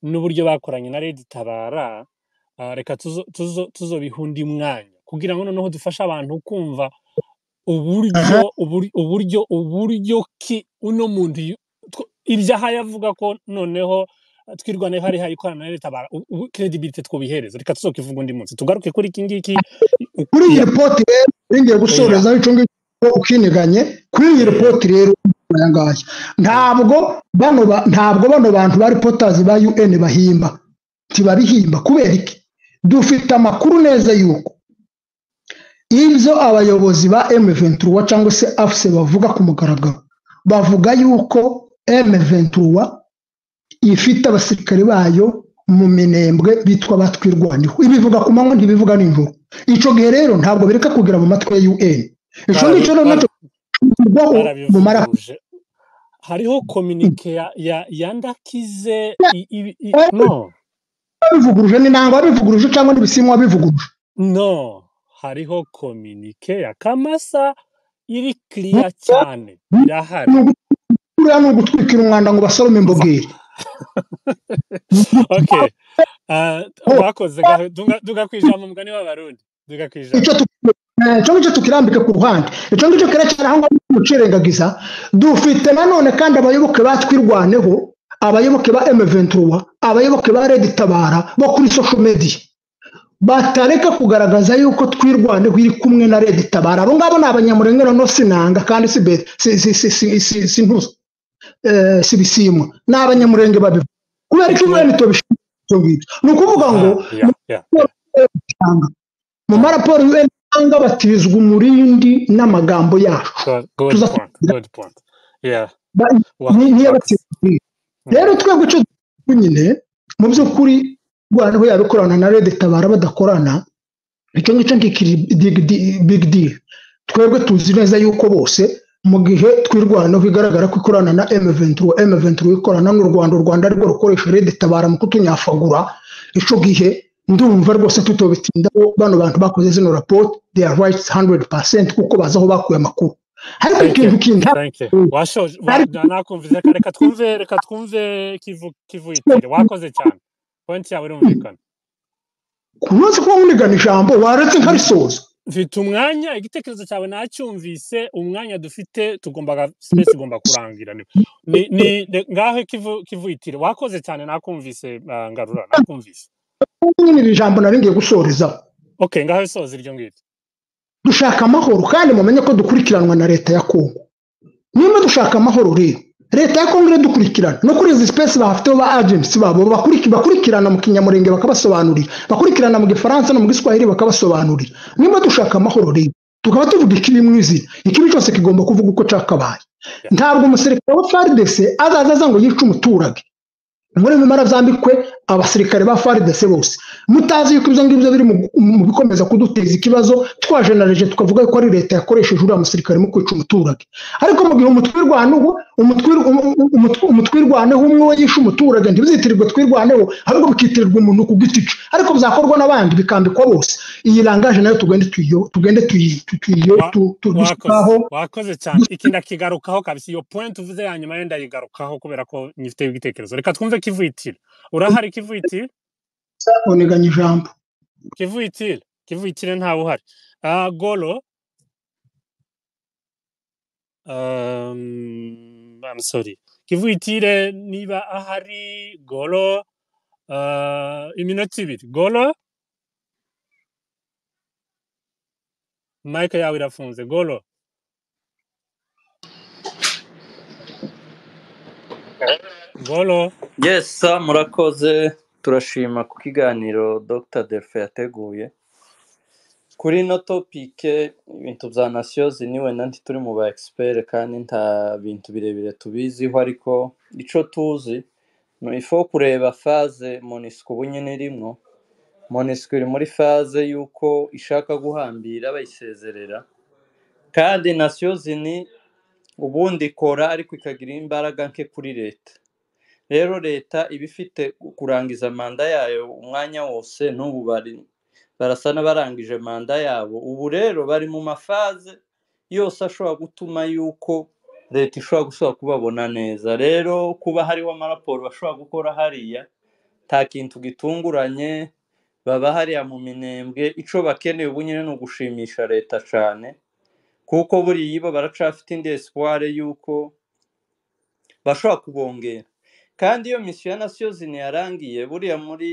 n'uburyo bakoranye na Redi Tabara, ah, reka tuzobiha undi mwanya kugira ngo noneho dufashe abantu kumva uburyo uburyo uburyo ki uno muntu ibyo ahaye avuga ko noneho twirwane hari hari ikorana leta bara credibility twobihereza reka tuzokivuga undi munsi tugaruke kuri iki ngiki kuri iyi report rero ngiye gusoreza ico ngicyo ukiniganye kuri iyi report rero aya ngaya ntabwo bano ntabwo bano bantu bari potazi ba un bahimba ntibabihimba kubera iki dufite amakuru neza yuko ibyo abayobozi ba M23 cyangwa se afuse bavuga ku mugaragaro bavuga yuko M23 ifite abasirikare bayo mu minembwe bitwa batwirwanyeho ibivuga ku manywa ntibivuga nijoro icyo gihe rero ntabwo bireka kugira mu matwi ya UN icyo ngicyo rero nacyo mu maraha hariho kominike ya ndakize no bivuguruje ni ntabwo wabivuguruje cyangwa n'ibisimwa wabivuguruje no hariho kominike ya kamasa iri kiriya cyane irahari ni ugutwikira umwanda ngo basorome imbogeri *laughs* ah, bakoze tugakwijana mu mugani w'abarundi tugakwijana icyo ngicyo tukirambike ku ruhande icyo ngicyo cyerekana aho ngaho dufite nanone kandi abayoboke batwirwaneho abayoboke ba M23 abayoboke ba redi tabara bo kuri social media batareka kugaragaza yuko twirwane kwiri kumwe na Red tabara abo ngabo nabanyamurengero no sinanga kandi si beta si ntuzo si bisimwa ni abanyamurenge kubera ko ibyo ngibyo bishinzwe ni ukuvuga ngo mu maraporo cyangwa batirizwa umurindi n'amagambo yacu rero twebwe icyo nyine mu by'ukuri rwanda we yabikorana na rede tabara badakorana icyo ngicyo ngikiri big deal twebwe tuzi neza yuko bose mu gihe twirwanaho bigaragara ko ikorana na emuventuro emuventuro ikorana n'u rwanda u rwanda arirwo rukoresha rede tabara mu kutunyafagura icyo gihe ndumva rwose tutobitindaho bano bantu bakoze zino raporo they are right hundred percent kuko bazi aho bakuye amakuru ariko ikintu kindi washoje nakumvize reka twumve reka twumve kivuyitire *laughs* wakoze cyane pointi yawe irumvikana ku munsi kuba unigana ijambo waretse nkarisoza mfite umwanya igitekerezo cyawe nacyumvise umwanya dufite tugomba sipesi igomba kurangira ni ngaho kivuyitire wakoze cyane nakumvise uh, ngarura nakumvise nyine iri jambo gusorezaho ok ngaho bisoza iryo ngiryo dushaka amahoro kandi mumenye ko dukurikiranwa na leta ya kongo niba dushaka amahoro rero leta ya kongo iradukurikirana no kuri izi sipesi bahafiteho ba agensi babo bakurikirana mu kinyamurenge bakabasobanurira bakurikirana mu gifaransa no mu giswahili bakabasobanurira niba dushaka amahoro rero tukaba tuvuga ikibi mu izina ikibi cyose kigomba kuvuga uko cakabaye ntabwo umusirikare wa faridese azaza ngo yice umuturage muri mu mara abasirikare ba faridese bose mutazi yuko ibyo ngibyo biri mu bikomeza kuduteza ikibazo twajenareje tukavuga ko ari leta yakoresheje uriya musirikare mu kwica umuturage ariko mu gihe umutwe umutwirwaneho umwe we yishe umuturage ntibizitirirwe twirwaneho ahubwo bikitirirwa umuntu ku giti cye ariko bizakorwa n'abandi bikambikwa bose iyi rangaje nayo tugende tugende tuyishyiraho wakoze cyane iki ndakigarukaho kabisa iyo point uvuze ya nyuma yo ndayigarukaho kubera ko nyifiteho ibitekerezo reka twumve kivuyitira urahari kivuyitire uniganya ijambo kivuyitire kivuyitire ntawe uhari ah, goro amusori um, kivuyitire niba ahari goro ah, iminota ibiri goro mike yawe irafunze goro eh, bolo yesi murakoze turashima ku kiganiro dr delphi yateguye kuri ino topike ibintu bya nasiyo ziniwe nandi turi mu ba egisiperi kandi nta bintu birebire tubiziho ariko icyo tuzi ni ifu kureba faze monisiko ubu nyine irimwo monisiko iri muri faze y'uko ishaka guhambira bayisezerera kandi nasiyo ni ubundi ikora ariko ikagira imbaraga nke kuri leta rero leta iba ifite kurangiza manda yayo umwanya wose n'ubu barasa n'abarangije manda yabo ubu rero bari mu mafaze yose ashobora gutuma yuko leta ishobora gusubira kubabona neza rero kuba hariho amaraporo bashobora gukora hariya nta kintu gitunguranye baba hariya mu minembwe icyo bakeneye ubu nyine ni ugushimisha leta cyane kuko buriya bo baracafite indi esipuware y'uko bashobora kubongera kandi iyo misiyo ya nasiyozini yarangiye buriya muri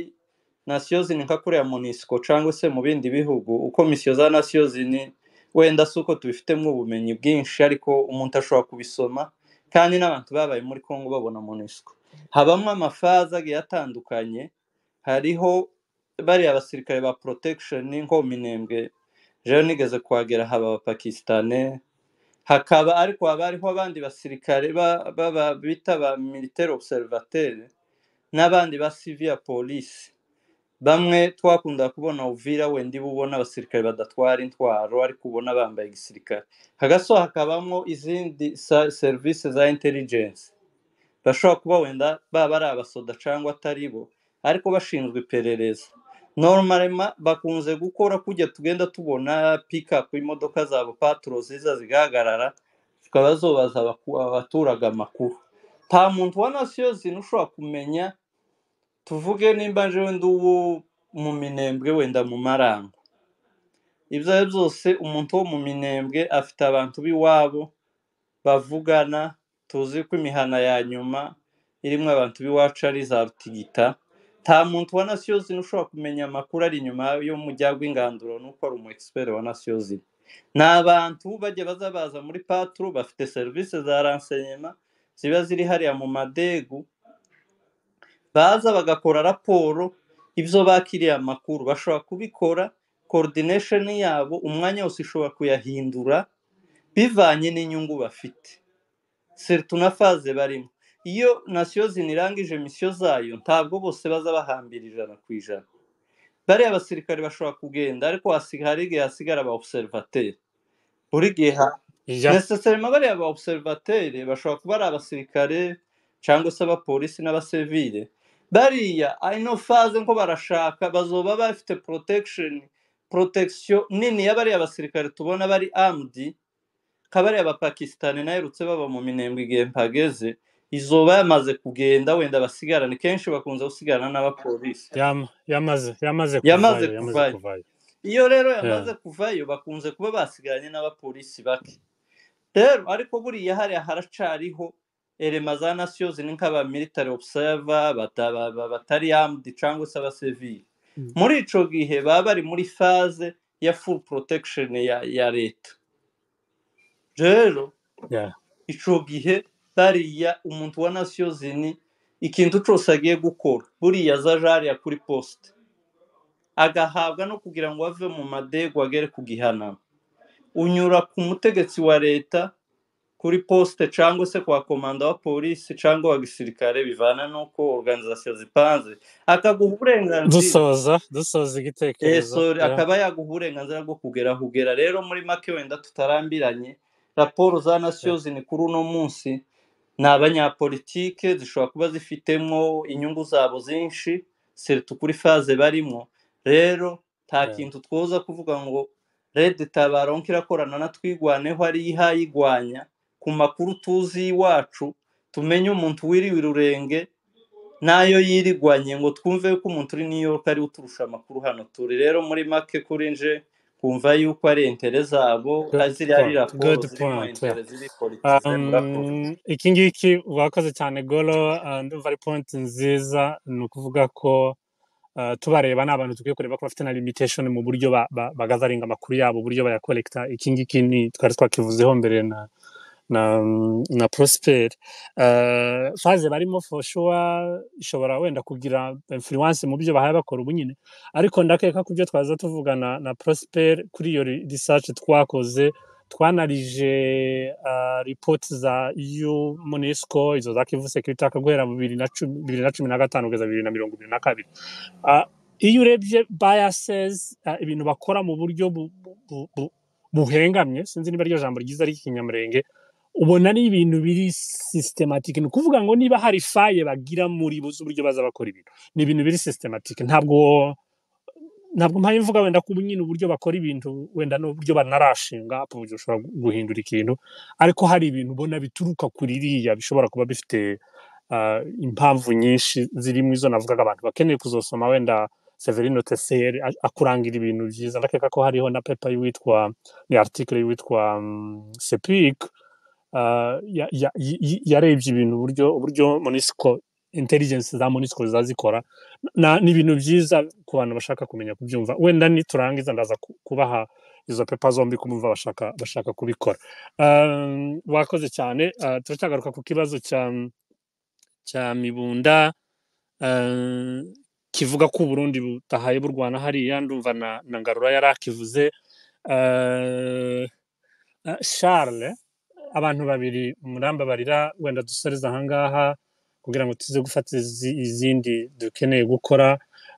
nasiyozini nka kuriya munisiko cyangwa se mu bindi bihugu uko misiyo za nasiyozini wenda si uko tubifitemo ubumenyi bwinshi ariko umuntu ashobora kubisoma kandi n'abantu babaye muri congo babona munisiko habamo amafaza agiye atandukanye hariho bariya abasirikare ba porotegishoni nk'ubu minembwe rero nigeze kuhagera haba abapakisitani hakaba ariko haba hariho abandi basirikare bita ba militaire observateur n'abandi ba civil polisi bamwe twakunda kubona uvira wenda iba ubona abasirikare badatwara intwaro ariko ubona bambaye igisirikare hagaso hakabamo izindi serivisi za intelligence bashobora kuba wenda baba ari abasoda cyangwa atari bo ariko bashinzwe iperereza norumarema bakunze gukora kujya tugenda tubona pikapu imodoka za paturo ziza zigahagarara zikaba zobaza abaturage amakuru nta muntu wa nasiyo zino ushobora kumenya tuvuge nimba nje wenda ubu mu minembwe wenda mu marango ibyo ari byose umuntu wo mu minembwe afite abantu b'iwabo bavugana tuzi ko imihana ya nyuma irimo abantu b'iwacu ari za rutigita nta muntu wa nasiyozine ushobora kumenya amakuru ari inyuma yo mu mujyi w'inganduro nuko ari umu wa nasiyozine ni abantu bajya bazabaza muri paturu bafite serivisi za ransenyema ziba ziri hariya mu madegu baza bagakora raporo ibyo bakiriye amakuru bashobora kubikora korodinesheni yabo umwanya wose ishobora kuyahindura bivanye n'inyungu bafite seritu na faze barimo iyo nasiyo zinirangije misiyo zayo ntabwo bose baza bahambira ijana ku ijana bariya abasirikare bashobora kugenda ariko hari igihe hasigara aba obuserivateri buri gihe nesesarima bariya aba obuserivateri bashobora kuba ari abasirikare cyangwa se abapolisi n'abasivire bariya ino faze nko barashaka bazoba bafite porotekisheni porotekisiyo nini ya abasirikare tubona bari amudi kabariya abapakisitani naherutse baba mu minembwe igihe mpageze izo bamaze kugenda wenda basigara ni kenshi bakunze gusigarana n'abapolisi yamaze kuvayo iyo rero yamaze kuvayo bakunze kuba basigaranye n'abapolisi bake rero ariko buriya hariya haracariho erema za nasiyo ziri nk'aba military observer batari armed cyangwa se abasivili mm. muri icyo gihe baba bari muri faze ya full protection ya leta rero icyo gihe bariya umuntu wa nasiyozini ikintu cyose agiye gukora buriya aza kuri posite agahabwa no kugira ngo ave mu madego agere ku gihanamo unyura ku mutegetsi wa leta kuri posite cyangwa se kwa komanda wa polisi cyangwa wa gisirikare bivana n'uko organizasiyo zipanze akaguha uburenganzira dusoza dusoza igitekerezo eh, akaba yaguha uburenganzira bwo kugera kugera rero muri make wenda tutarambiranye raporo za nasiyozini kuri uno munsi ni abanyapolitike zishobora kuba zifitemo inyungu zabo zinshi seritu kuri faze barimo rero nta kintu twoza kuvuga ngo rede tabaronke irakorana na twigwaneho ari ihayigwanya ku makuru tuzi iwacu tumenye umuntu wiriwe irurenge nayo yirigwanye ngo twumve ko umuntu uri New York ari uturusha amakuru hano turi rero muri make kuri nje kumva yuko ari intere zabo na ziriya ari raporo um, iki ngiki bakoze cyane golo uh, ndumva ari ponti nziza ni ukuvuga ko uh, tubareba ni abantu dukwiye kureba ko bafite na limitation mu buryo bagazaringa amakuru yabo uburyo bayakorekita iki ngiki ni twari twakivuzeho mbere na na na prosperi eh, faze barimo for ishobora wenda kugira influence mu byo bahaye bakora ubu nyine ariko ndakeka ku byo twaza tuvugana na prosperi kuri iyo research twakoze twanarije eh, report za EU UNESCO izo za Kivu Security guhera mu 2015 kugeza 2022 eh, iyo urebye biases ibintu bakora mu buryo buhengamye sinzi niba ryo jambo ryiza ari ikinyamurenge ubona ari ibintu biri sisitematike ni ukuvuga ngo niba hari faye bagira muri buze uburyo baza bakora ibintu ni ibintu biri sisitematike ntabwo ntabwo mpaye mvuga wenda kuba nyine uburyo bakora ibintu wenda n'uburyo banarashinga uburyo ushobora guhindura ikintu ariko hari ibintu ubona bituruka kuri iriya bishobora kuba bifite ah, impamvu nyinshi zirimo izo navugaga abantu bakeneye kuzosoma wenda severino teseri akurangira ibintu byiza ndakeka ko hariho na pepa y'uwitwa ni aritikire y'uwitwa mm, sepike Uh, yarebye ibintu uburyo uburyo monisiko intelligence za monisiko ziza zikora ni ibintu byiza ku bantu bashaka kumenya kubyumva wenda niturangiza ndaza kubaha izo pepa zombi kumva bashaka bashaka kubikora um, wakoze cyane uh, turacyagaruka ku kibazo cya cya mibunda um, kivuga ko uburundi butahaye burwana hariya ndumva na ngarura yari akivuze uh, charles abantu babiri umurambi barira wenda dusoreze ahangaha kugira ngo tuze gufata izindi dukeneye gukora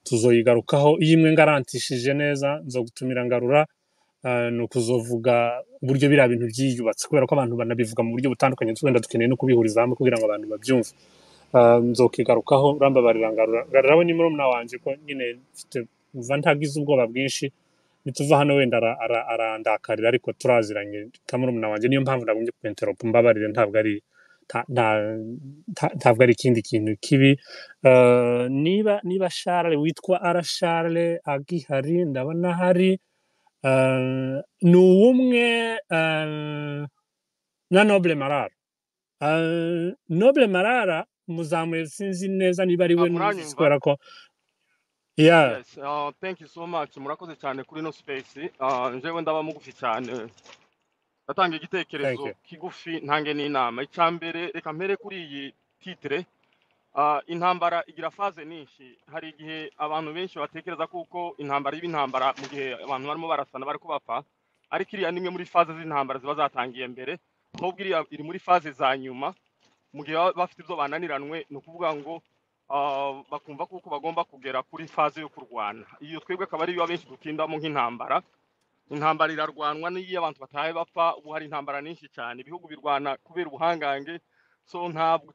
tuzoyigarukaho iyo imwe ngarantishije neza nzogutumira ngarura eh, ni ukuzovuga uburyo biriya bintu byiyubatse kubera ko abantu banabivuga mu buryo butandukanye wenda dukeneye no kubihuriza hamwe kugira ngo abantu babyumve eh, nzokigarukaho uramba barirangarura ngarura we ni murumuna wanjye ko nyine mva ntagize ubwoba bwinshi nituva hano wenda arandakarira ariko turaziranye kamurumuna wanjye niyo mpamvu nagombye kumenteropa mbabarire ntabwo ari ntabwo ari ikindi kintu kibi eh, niba niba sharare witwa ara agihari ndabona hari eh, ni uw'umwe eh, na noble marara noble marara muzamuye sinzi neza niba ari we kubera ah, ko Yeah. Yes, uh, thank you so much. Murakoze cyane kuri no space. Uh, njyewe ndaba mugufi cyane. Natanga igitekerezo you. kigufi ntange n'inama. Icya mbere reka mpere kuri iyi titre. Uh, intambara igira faze nyinshi. Hari igihe abantu benshi batekereza kuko intambara iba intambara mu gihe abantu barimo barasana bariko bapfa. Ariko iriya ni imwe muri faze z'intambara ziba zatangiye mbere. Ahubwo iriya iri muri faze za nyuma. Mu gihe baba bafite ibyo bananiranwe ni ukuvuga ngo Ah, bakumva kuko bagomba kugera kuri faze yo kurwana iyo twebwe akaba ariyo abenshi dutindamo nk'intambara intambara irarwanwa n'iyo abantu bataye bapfa ubu hari intambara nyinshi cyane ibihugu birwana kubera ubuhangange so ntabwo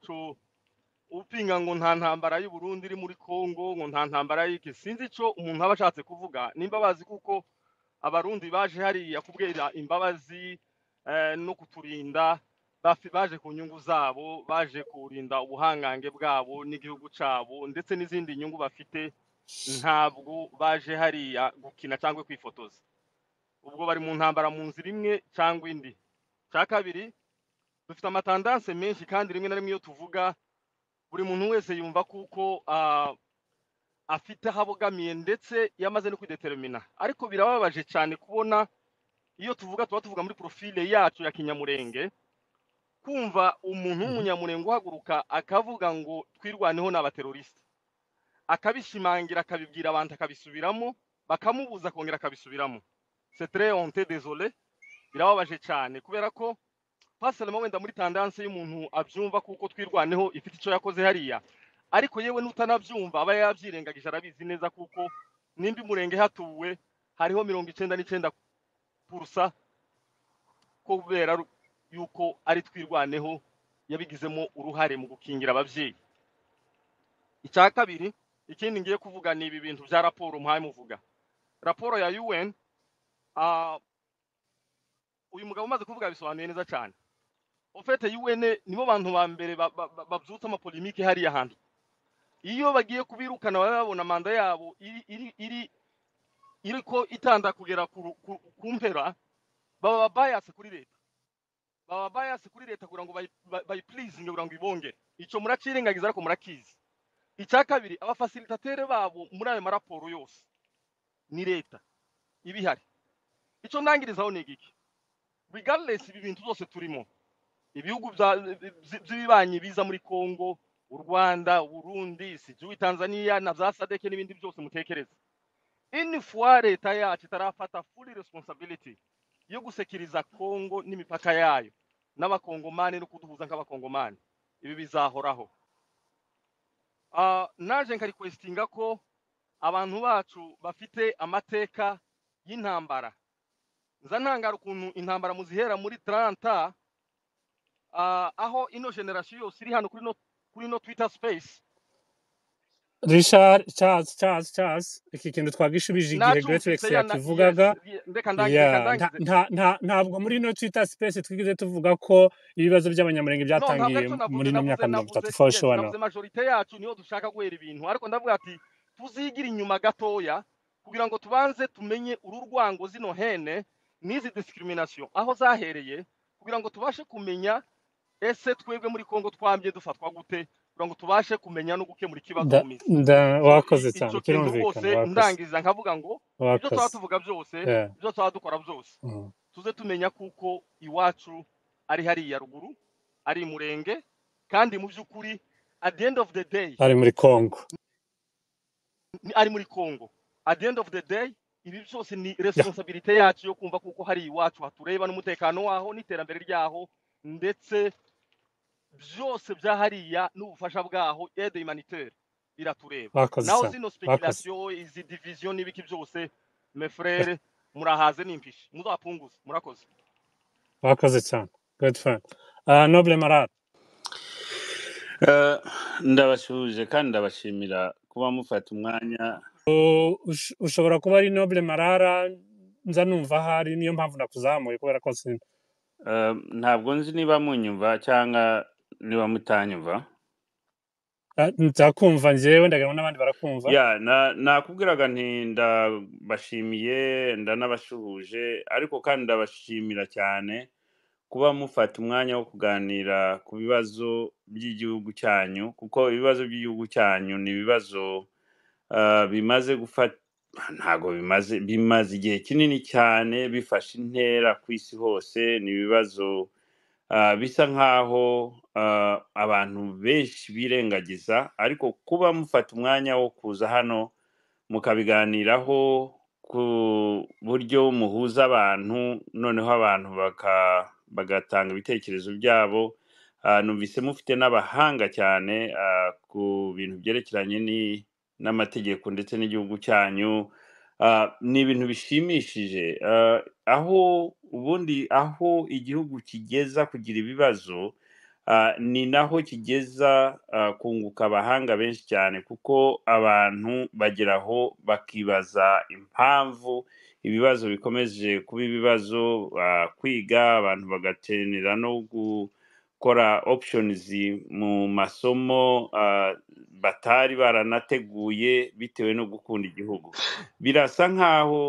upinga ngo nta ntambara y’u Burundi iri muri congo ngo nta ntambara y'iki sinzi icyo umuntu aba ashatse kuvuga nimba bazi kuko abarundi baje hariya kubwira imbabazi eh, no kuturinda baje ku nyungu zabo baje kurinda ubuhangange bwabo n'igihugu cyabo ndetse n'izindi nyungu bafite ntabwo baje hariya gukina cyangwa kwifotoza ubwo bari mu ntambara mu nzira imwe cyangwa indi cya kabiri dufite amatandase menshi kandi rimwe na rimwe iyo tuvuga buri muntu wese yumva kuko afite aho abogamiye ndetse yamaze no kwidetermina ariko birababaje cyane kubona iyo tuvuga tuba tuvuga muri profile yacu ya kinyamurenge kumva umuntu mhm. w'umunyamurenge uhaguruka akavuga ngo twirwaneho ni akabishimangira akabibwira abantu akabisubiramo bakamubuza kongera akabisubiramo setere honte dezole birababaje cyane kubera ko pasiramo wenda muri tandanse y'umuntu abyumva kuko twirwaneho ifite icyo yakoze hariya ariko yewe n'utanabyumva aba yabyirengagije arabizi neza kuko nimba umurenge hatuwe hariho mirongo icyenda n'icyenda purusa kubera y'uko ari twirwaneho yabigizemo uruhare mu gukingira ababyeyi icya kabiri ikindi ngiye kuvuga ni ibi bintu bya raporo muvuga raporo ya UN uyu mugabo umaze kuvuga bisobanuye neza cyane ofete UN nibo bantu ba mbere babyutse amapolimike hariya hantu iyo bagiye kubirukana baba babona manda yabo iri iri ko itanda kugera ku mpera baba bayase kuri leta baba bayasi kuri leta kugira ngo bayipurizinge kugira ngo ibongere icyo murakirengagiza ariko murakizi icya kabiri abafasilitateri babo muri ayo maraporo yose ni leta ibihari. ihari icyo ntangirizaho ni igiki bigaruresi ibi bintu byose turimo ibihugu by'ibibanyi biza muri congo u rwanda Burundi igihugu tanzania na za sadeke n'ibindi byose mutekereza ini leta yacu itarafata furi resiponsabiliti yo gusekiriza kongo n'imipaka yayo n'abakongomani no kuduhuza nk'abakongomani ibi bizahoraho ah, naje nkarikwesitinga ko abantu bacu bafite amateka y'intambara nza ntangara ukuntu intambara muzihera muri taranta ah, aho ino generasiyo iri hano kuri no twita sipeyisi rishari cazi cazi cazi iki kintu twagishubije igihe greterex yakivugaga ntabwo muri ino twitter space twigeze tuvuga ko ibibazo by'abanyamurenge byatangiye muri ino myaka mirongo itatu for majorite yacu niho dushaka guhera ibintu ariko ndavuga ati tuzigira inyuma gatoya kugira ngo tubanze tumenye uru rwango zino hene n'izi discrimination aho zahereye kugira ngo tubashe kumenya ese twebwe muri kongo twambye dufatwa gute kugira ngo tubashe kumenya no gukemura ikibazo mu minsi wakoze cyane kirumvikana ndangiza nkavuga ngo ibyo twaba tuvuga byose ibyo twaba dukora byose mm. tuze tumenya kuko iwacu ari hariya ruguru ari murenge kandi mu by'ukuri at the end of the day ari muri kongo ari muri kongo at the end of the day ibi byose ni responsabilite yacu yo kumva kuko hari iwacu hatureba n'umutekano waho n'iterambere ryaho ndetse byose byahariya n'ubufasha bwaho aide humanitaire biratureba naho zino speculation izi division n'ibiki byose mes *laughs* murahaze n'impishi muzapunguze murakoze bakoze cyane good fun uh, noble marat uh, kandi ndabashimira kuba mufata umwanya ushobora kuba ari noble marara nza numva ahari niyo mpamvu nakuzamuye kubera ko um, ntabwo nzi niba munyumva cyangwa niba mutanyumva ah, nzakumva njyewe ndagana n'abandi barakumva nakubwiraga nti ndabashimiye ndanabasuhuje ariko kandi ndabashimira cyane kuba mufata umwanya wo kuganira ku bibazo by'igihugu cyanyu kuko ibibazo by'igihugu cyanyu ni ibibazo ah, bimaze gufata ntabwo bimaze bimaze igihe kinini cyane bifashe intera ku isi hose ni ibibazo ah, bisa nk'aho Ah, abantu benshi birengagiza ariko kuba mufata umwanya wo kuza hano mukabiganiraho ku buryo muhuza abantu noneho abantu bagatanga ibitekerezo byabo ah, numvise mufite n'abahanga cyane ah, ku bintu byerekeranye n'amategeko ndetse n'igihugu cyanyu ni ibintu bishimishije aho ubundi aho igihugu kigeza kugira ibibazo Ah, ni naho kigeza ah, kunguka abahanga benshi cyane kuko abantu bageraho bakibaza impamvu ibibazo bikomeje kuba ibibazo ah, kwiga abantu bagakenera no gukora opshonizi mu masomo batari baranateguye bitewe no gukunda igihugu birasa nk'aho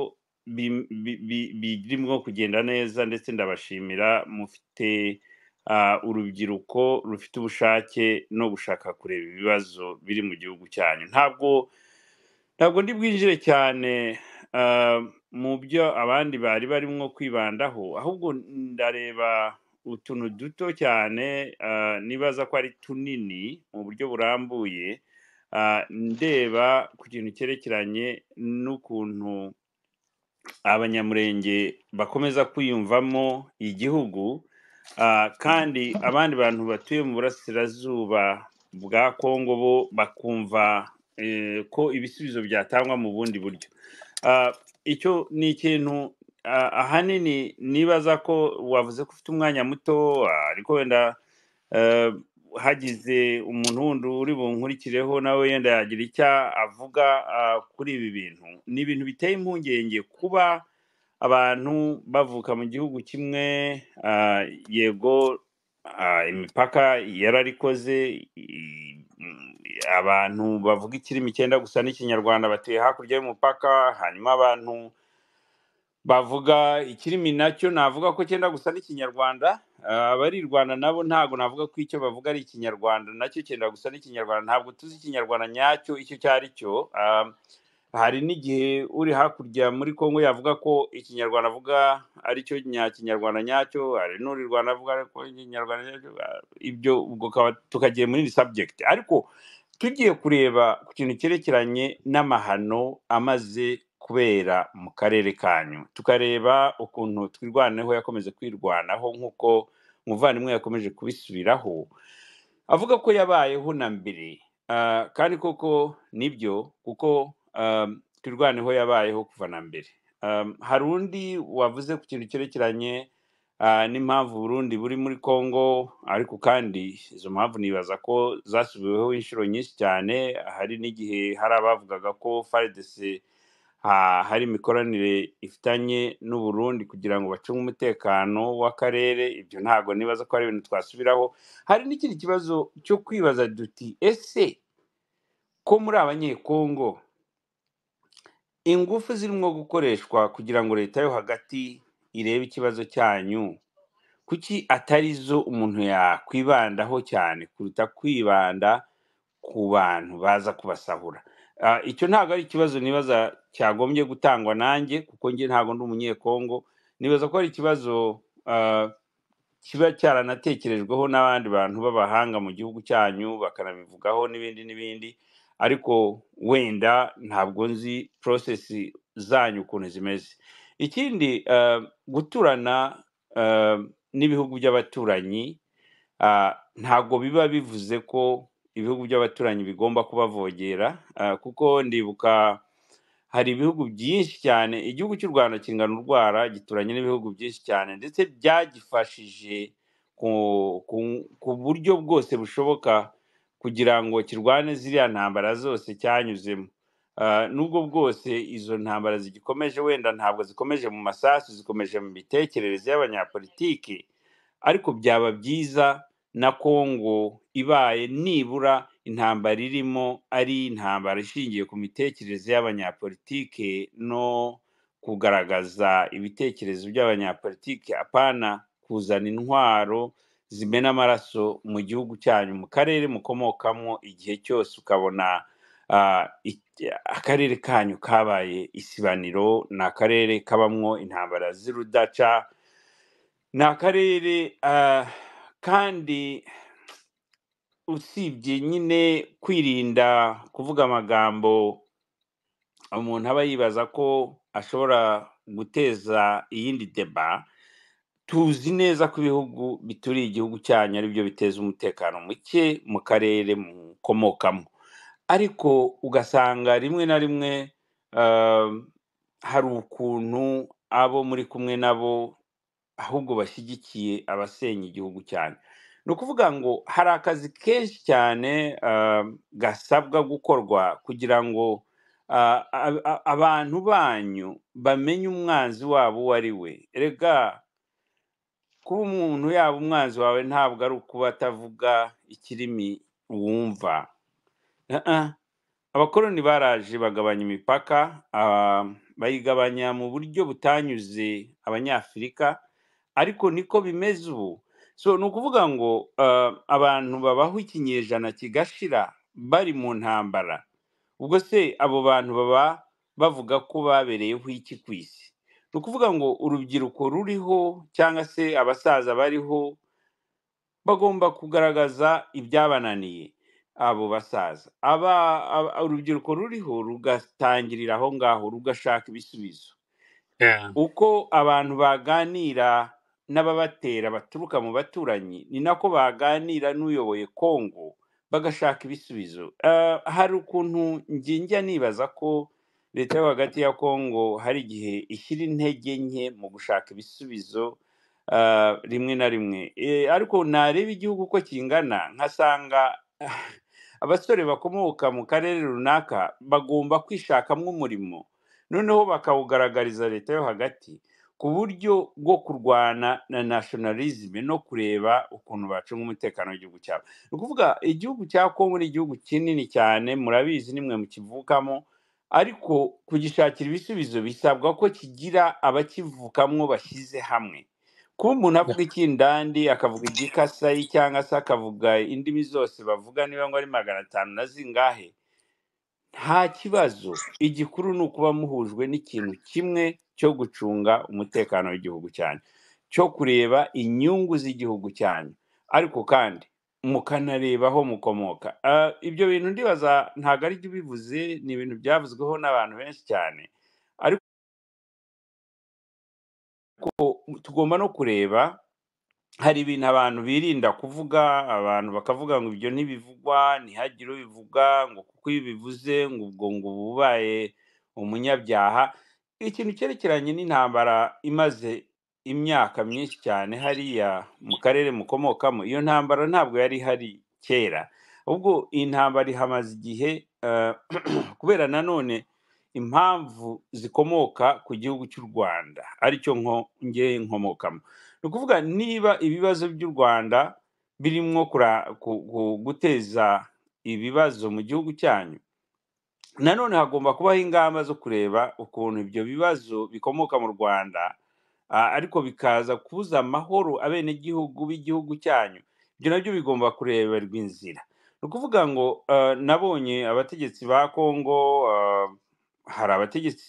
birimo kugenda neza ndetse ndabashimira mufite Ah, urubyiruko rufite ubushake no gushaka kureba ibibazo biri mu gihugu cyanyu ntabwo ntabwo ndi bwinjire cyane ah, mu byo abandi bari barimo kwibandaho ahubwo ndareba utuntu duto cyane ah, nibaza ko ari tunini mu buryo burambuye ndeba ku kintu cyerekeranye n'ukuntu abanyamurenge bakomeza kwiyumvamo igihugu Ah, kandi abandi bantu batuye mu burasirazuba bwa kongo bo bakumva eh, ko ibisubizo byatangwa mu bundi buryo ah, icyo ni ikintu ah, ahanini nibaza ko wavuze ko ufite umwanya muto ariko wenda eh, hagize umuntu wundi uri bunkurikireho nawe yenda yagira icyo avuga kuri ibi bintu ni ibintu biteye impungenge kuba abantu bavuka mu gihugu kimwe ah, yego ah, imipaka yararikoze abantu bavuga ikirimi cyenda gusa n'ikinyarwanda batuye hakurya y'umupaka hanyuma abantu bavuga ikirimi nacyo navuga ko cyenda gusa n'ikinyarwanda ah, abarirwana nabo ntabwo navuga ko icyo bavuga ari ikinyarwanda nacyo cyenda gusa n'ikinyarwanda ntabwo tuzi ikinyarwanda nyacyo icyo cyari cyo Hari n'igihe uri hakurya muri Congo yavuga ko ikinyarwanda avuga ari cyo nyakinyarwanda nyacyo, hari n'uri Rwanda avuga ko ikinyarwanda nyacyo, ibyo ubwo tukagiye muri iyi subject. Ariko tugiye kureba ku kintu cyerekeranye n'amahano amaze kubera mu karere kanyu, tukareba ukuntu twirwanaho yakomeze kwirwanaho nk'uko umuvandimwe yakomeje kubisubiraho, avuga ko yabayeho na mbere ah, kandi koko nibyo kuko Ehm, niho yabayeho kuva na mbere ehm, hari undi wavuze ku kintu cyerekeranye ah, n'impamvu burundi buri muri congo ariko kandi izo mpamvu nibaza ko zasubiweho inshuro nyinshi cyane hari n'igihe hari abavugaga ko faridese ah, hari imikoranire ifitanye n'u Burundi kugira ngo bacunge umutekano w'akarere ibyo ntabwo nibaza ko ari ibintu twasubiraho hari n'ikindi kibazo cyo kwibaza duti ese ko muri abanyekongo ingufu zirimo gukoreshwa kugira ngo leta yo hagati irebe ikibazo cyanyu kuki atari zo umuntu yakwibandaho cyane kuruta kwibanda ku bantu baza kubasahura ah, icyo ntabwo ari ikibazo nibaza cyagombye gutangwa nanjye kuko njye ntabwo ndi umunyekongo nibaza ko ari ikibazo ah, kiba cyaranatekerejweho n'abandi bantu b'abahanga mu gihugu cyanyu bakanabivugaho n'ibindi n'ibindi ariko wenda ntabwo nzi porosesi zanyu ukuntu zimeze ikindi eh, guturana eh, n'ibihugu by'abaturanyi ah, ntabwo biba bivuze ko ibihugu by'abaturanyi bigomba kubavogera eh, kuko ndibuka hari ibihugu byinshi cyane igihugu cy'u rwanda kingana urwara gituranye n'ibihugu byinshi cyane ndetse byagifashije ku buryo bwose bushoboka kugira ngo kirwane ziriya ntambara zose cyanyuzemo ah, nubwo bwose izo ntambara zigikomeje wenda ntabwo zikomeje mu masasu zikomeje mu mitekerereze y'abanyapolitiki ariko byaba byiza na kongo ibaye nibura intambara irimo ari intambara ishingiye ku mitekerereze y’abanyapolitiki no kugaragaza ibitekerezo by'abanyapolitiki apana kuzana intwaro zimena amaraso mu gihugu cyanyu mu karere mukomokamo igihe cyose ukabona akarere kanyu kabaye isibaniro ni akarere kabamwo intambara z'urudaca ni akarere kandi usibye nyine kwirinda kuvuga amagambo umuntu aba yibaza ko ashobora guteza iyindi deba tuzi neza ko ibihugu bituriye igihugu cyanyu ari byo biteza umutekano muke mu karere mukomokamo ariko ugasanga rimwe na rimwe ehm, hari ukuntu abo muri kumwe nabo ahubwo bashyigikiye abasenya igihugu cyane ni ukuvuga ngo hari akazi kenshi cyane ehm, gasabwa gukorwa kugira ngo abantu banyu bamenye umwanzi wabo uwo ari we rega kuba umuntu yaba umwanzi wawe ntabwo ari ukuba atavuga ikirimi wumva abakoloni baraje bagabanya imipaka ah, bayigabanya mu buryo butanyuze abanyafurika ariko niko bimeze ubu so ni ukuvuga ngo ah, abantu babaho ikinyejana kigashira bari mu ntambara ubwo se abo bantu baba bavuga ko babereyeho iki ku isi ni ukuvuga ngo urubyiruko ruriho cyangwa se abasaza bariho bagomba kugaragaza ibyabananiye abo basaza aba urubyiruko ruriho rugatangirira aho ngaho rugashaka ibisubizo uko abantu baganira n'ababatera baturuka mu baturanyi ni nako baganira n'uyoboye kongo bagashaka ibisubizo eh, hari ukuntu nginjya nibaza ko leta yo hagati ya kongo hari igihe ishyira intege nke mu gushaka ibisubizo ah, rimwe na rimwe eh, ariko nareba igihugu uko kingana nkasanga abasore bakomoka mu karere runaka bagomba kwishakamo umurimo noneho bakawugaragariza leta yo hagati ku buryo bwo kurwana na nationalisme no kureba ukuntu bacunga umutekano w'igihugu cyabo ni ukuvuga igihugu cya kongo ni igihugu kinini cyane murabizi nimwe mukivukamo ariko kugishakira ibisubizo bisabwa ko kigira abakivukamwo bashyize hamwe kuba umuntu avuga ikindandi akavuga igikasayi cyangwa se akavuga indimi zose bavuga niba ngo ari magana atanu na zingahe nta kibazo igikuru ni ukuba muhujwe n'ikintu kimwe cyo gucunga umutekano w'igihugu cyane cyo kureba inyungu z'igihugu cyanyu ariko kandi mukanareba mukomoka. Ah, ibyo bintu ndibaza ntago ari jye ubivuze, ni ibintu byavuzweho n'abantu benshi cyane ariko tugomba no kureba, hari ibintu abantu birinda kuvuga, abantu bakavuga ngo ibyo ntibivugwa, ntihagire ubivuga ngo kuko iyo ubivuze ngo ubwo ngo uba ubaye umunyabyaha, ikintu cyerekeranye n'intambara imaze imyaka myinshi cyane hariya mu karere mukomokamo iyo ntambara ntabwo yari ihari kera ubwo intambara ntambara ihamaze igihe eh, *clears throat* kubera nanone impamvu zikomoka ku gihugu cy'u rwanda aricyo nge nkomokamo ni ukuvuga niba ibibazo by'u rwanda birimo guteza ibibazo mu gihugu cyanyu nanone hagomba kubaho ingamba zo kureba ukuntu ibyo bibazo bikomoka mu rwanda Ah, ariko bikaza kubuza amahoro abenegihugu b'igihugu cyanyu ibyo nabyo bigomba kureberwa inzira ni ukuvuga ngo ah, nabonye abategetsi ba kongo ah, hari abategetsi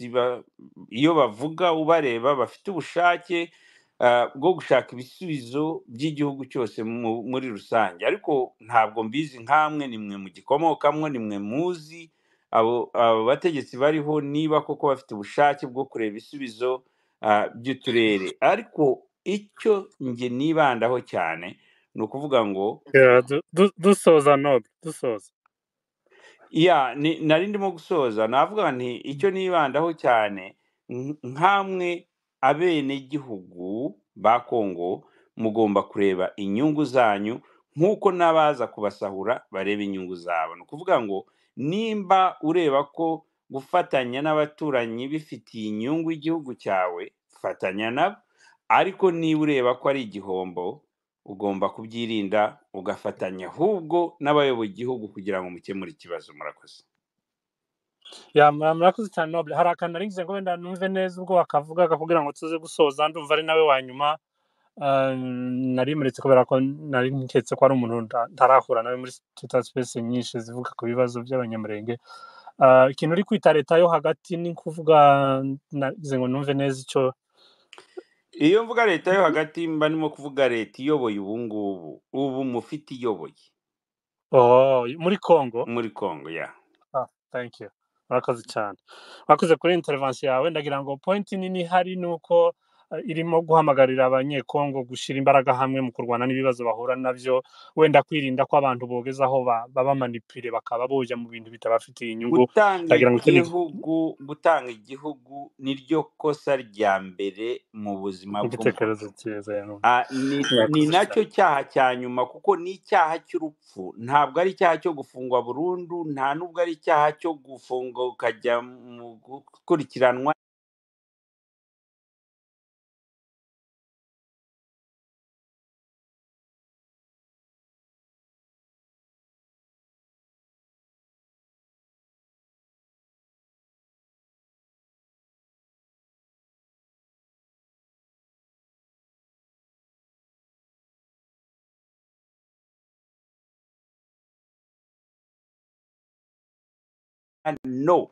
iyo bavuga ubareba bafite ubushake bwo gushaka ibisubizo by'igihugu cyose muri rusange ariko ntabwo mbizi nk'amwe nimwe mu gikomokamwo ni mwe muzi abo bategetsi bariho niba koko bafite ubushake bwo kureba ibisubizo Ah, by'uturere ariko icyo njye nibandaho cyane ni ukuvuga ngo dusoza nobe dusoza ya nari ndimo gusoza navuga nti icyo nibandaho cyane nk'amwe abenegihugu ba kongo mugomba kureba inyungu zanyu nk'uko n'abaza kubasahura bareba inyungu zabo ni ukuvuga ngo nimba ureba ko gufatanya n'abaturanyi bifitiye inyungu igihugu cyawe fatanya nabo ariko niba ureba ko ari igihombo ugomba kubyirinda ugafatanya ahubwo n'abayoboye igihugu kugira ngo mukemure ikibazo murakoze murakoze cyane nobule hari akantu ngo wenda numve neza ubwo wakavugaga kugira ngo tuze gusoza ndumva ari nawe wa nyuma eh, narimuretse kubera ko nari nketse ko ari umuntu ntarahura nawe muri tuta sipesi nyinshi zivuga ku bibazo by'abanyamurenge Ah, ikintu uri kwita leta yo hagati ni kuvuga ngo numve neza icyo iyo mvuga leta yo mhm. hagati mba nimo kuvuga leta iyoboye ubu ngubu ubu mufite iyoboye oh, muri kongo muri kongo ya ah, murakoze cyane mwakoze kuri interivansiyo yawe ndagira ngo pointi nini ihari ni uko irimo guhamagarira abanyekongo gushyira imbaraga hamwe mu kurwana n'ibibazo bahura nabyo wenda kwirinda ko abantu bogeza aho baba bakaba boja mu bintu bitabafitiye inyungu gutanga igihugu ni ryo kosa rya mbere mu buzima bw'igitekerezo cyiza ni nacyo cyaha cya nyuma kuko ni icyaha cy'urupfu ntabwo ari icyaha cyo gufungwa burundu nta nubwo ari icyaha cyo gufungwa ukajya mu gukurikiranwa no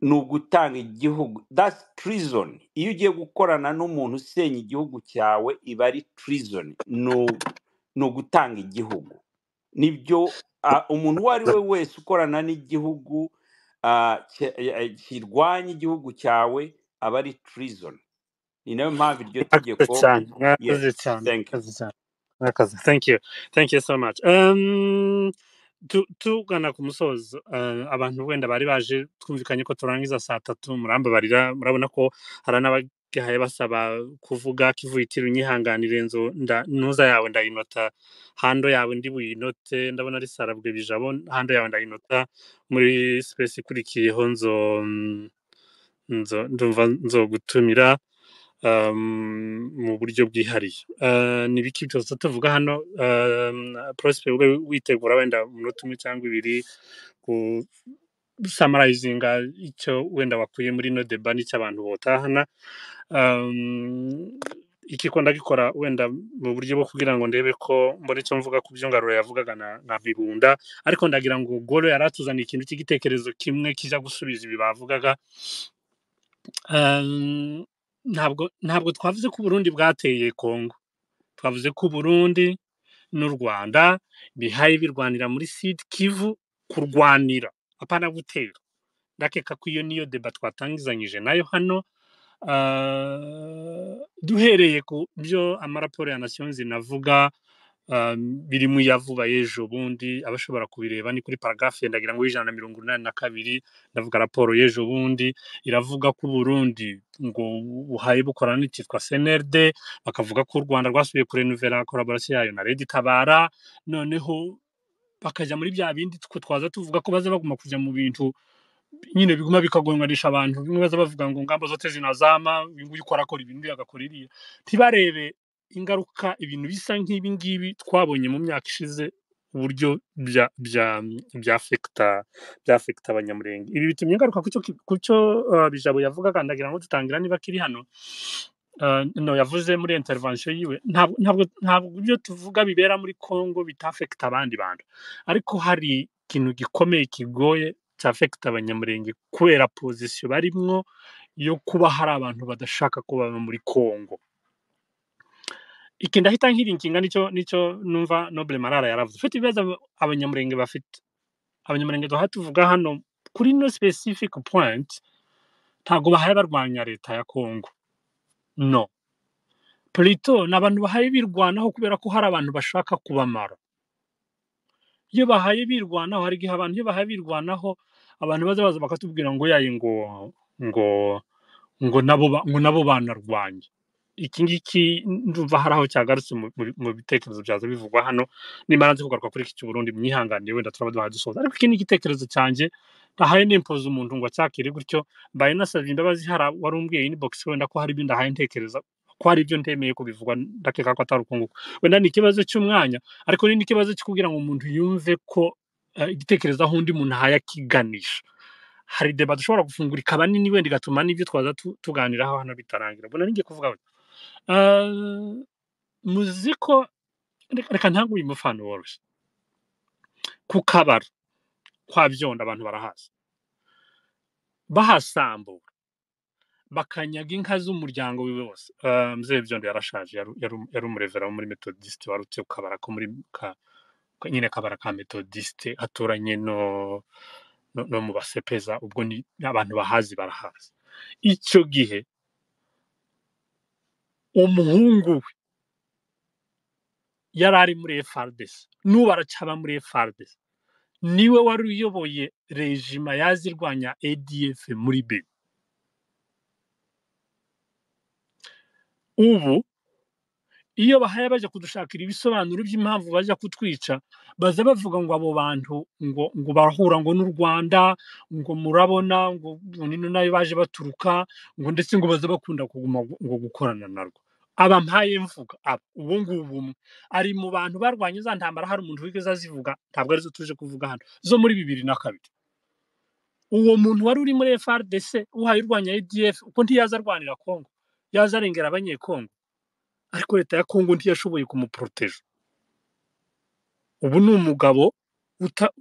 ni ugutanga igihugu dasi tirizoni iyo ugiye gukorana n'umuntu usenya igihugu cyawe iba ari tirizoni ni ugutanga igihugu nibyo umuntu uwo ari we wese ukorana n'igihugu kirwanya igihugu cyawe aba ari tirizoni ni nayo mpamvu iryo tegeko cyane murakoze yesi cyane thank you murakoze cyane murakoze thank you thank you so much um, tugana ku musozo eh, abantu wenda bari baje twumvikanye ko turangiza saa tatu murambabarira murabona ko hari n'abagihaye basaba kuvuga kivuyitiro unyihanganire inzu ntuza yawe ndayinota hando yawe ndi buyinote ndabona ari sarabwe bijabo hando yawe ndayinota muri sipesi ikurikiyeho mm, nzo ndumva nzogutumira Um, mu buryo bwihariye uh, ni ibiki byose tuvuga hano um, porosipe ube witegura wenda umunota umwe cyangwa ibiri gusamarayizinga icyo wenda wakuye muri ino deba n'icyo abantu botahana um, iki ko ndagikora wenda mu buryo bwo kugira ngo ndebe ko mbona icyo mvuga ku byo ngarura yavugaga na mbibunda ariko ndagira ngo goro yari atuzaniye ikintu cy'igitekerezo kimwe kijya gusubiza ibi bavugaga ntabwo ntabwo twavuze ko Burundi bwateye kongo twavuze ko Burundi n'u rwanda bihaye birwanira muri sud kivu kurwanira apana gutera ndakeka ko iyo niyo deba twatangizanyije nayo hano ah, duhereye ku byo amaraporo ya nasiyo zinavuga Ehm, birimo iyavubaye yejo bundi abashobora kubireba ni kuri paragarafe ndagira ngo ijana na mirongo inani na kabiri ndavuga raporo y'ejo bundi iravuga ko Burundi ngo ubuhaye bukora n'icyitwa senerde bakavuga ko u rwanda rwasubiye kurenuvera koraborasiyo yayo na leta itabara noneho bakajya muri bya bindi twaza tuvuga ko baza baguma kujya mu bintu nyine biguma bikagonganisha abantu bimwe baza bavuga ngo ngamba zote zinazama uyu nguyu ukora akora ibintu agakora iriya ntibarebe ingaruka ibintu bisa nk'ibi ngibi twabonye mu myaka ishize uburyo byafekita abanyamurenge ibi bituma ingaruka ku cyo uh, bijabo yavuga kandagira ngo dutangira niba kiri hano uh, no yavuze muri intervention yiwe ntabwo ntabwo ibyo tuvuga bibera muri congo bitafekita abandi bantu ariko hari ikintu gikomeye kigoye cyafekita abanyamurenge kubera pozisiyo barimwo yo kuba hari abantu badashaka kuba muri congo iki ndahita nkirinkinga nicyo nicyo numva nobule marara yaravuze ufite ibibazo abanyamurenge bafite abanyamurenge duha tuvuga hano kuri no specific point ntabwo bahaye barwanya leta ya kongo no plito ni abantu bahaye birwanaho kubera ko hari abantu bashaka kubamara iyo bahaye birwanaho hari igihe abantu iyo bahaye birwanaho abantu baza baza bakatubwira ngo yaye ngo ngo ngo nabo banarwanye iki ngiki ndumva hari aho cyagarutse mu bitekerezo byaza bivugwa hano nimara nzi kugaruka kuri iki cy'uburundi mwihanganiye wenda turaba duhaye dusoza ariko iki ni igitekerezo cyanjye ntahaye nimpoza umuntu ngo acyakire gutyo mbaye nasabye imbabazi hari wari umbwiye inbox wenda ko hari ibyo ndahaye ntekereza ko hari ibyo ntemeye kubivugwa ndakeka ko atari ukunguka wenda ni ikibazo cy'umwanya ariko ni n'ikibazo cyo kugira ngo umuntu yumve ko eh, igitekerezo aho undi muntu ahaye akiganisha hari deba dushobora gufungura ikaba nini wenda igatuma n'ibyo twaza tuganiraho hano bitarangira mbona ngiye kuvuga muziko reka uyu umufano woroshye ku kabari kwa byondo abantu barahaza bahasambura bakanyaga inka z'umuryango we wose muzeye byondo yarashaje yari umurevera wo muri metodisite warutse ku kabara ko muri nyine kabara ka metodisite aturanye no no mu basepeza ubwo ni abantu bahazi barahaza icyo gihe umuhungu we yari ari muri efardesi n'ubu aracyaba muri efardesi niwe wari uyoboye rejima yazirwanya adf muri be ubu iyo bahaye bajya kudushakira ibisobanuro by'impamvu bajya kutwica baza bavuga ngo abo bantu ngo ngo barahura ngo n'u Rwanda ngo murabona ngo nino nayo baje baturuka ngo ndetse ngo baza bakunda kuguma ngo gukorana narwo abampaye mvuga aba ubu ngubu umwe ari mu bantu barwanya za ntambara hari umuntu wigeze azivuga ntabwo arizo tuje kuvuga hano zo muri bibiri na kabiri uwo muntu wari uri muri FRDC uhaye urwanya ADF e uko ntiyaza arwanira Kongo yaza arengera abanyekongo ariko leta ya Kongo ntiyashoboye kumuporoteje ubu ni umugabo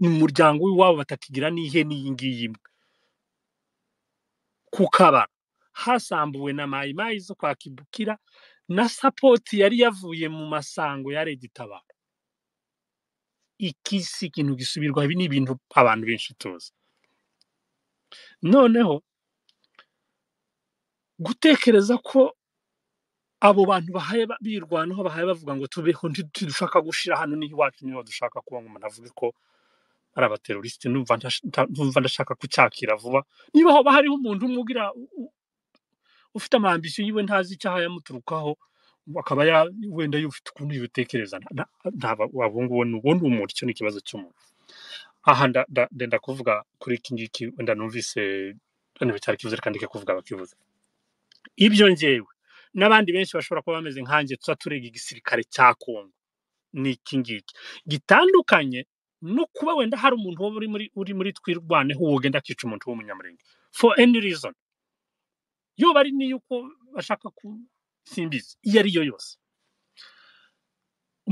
mu muryango w'iwabo batakigira n'ihene iyi ngiyi imwe ku hasambuwe na mayimayi zo kwa kibukira na sapoti yari yavuye mu masango ya leta itabara iki si ikintu gisubirwa ibi ni ibintu abantu benshi tuzi noneho gutekereza ko abo bantu bahaye birwanaho bahaye bavuga ngo tubeho ntidushaka gushira hano niho iwacu niho dushaka kuba ngo umuntu avuge ko ari abaterorisite numva ndashaka kucyakira vuba niba haba hariho umuntu umwe ugira ufite amambisiyo yiwe ntazi icyaha yamuturukaho akaba wenda ufite ukuntu yibitekereza waba ngubu uwo ni umuntu icyo ni ikibazo cy'umuntu aha ndenda kuvuga kuri iki ngiki wenda numvise hano bicara kivuze kandi kuvuga bakivuze ibyo ngewe n'abandi benshi bashobora kuba bameze nkanjye tuba turega igisirikare cya kongo ni iki ngiki gitandukanye no kuba wenda hari umuntu uba uri muri twirwaneho wogenda akica umuntu w'umunyamurenge for any reason yo bari n'iy'uko bashaka ku simbizi iyo ari yo yose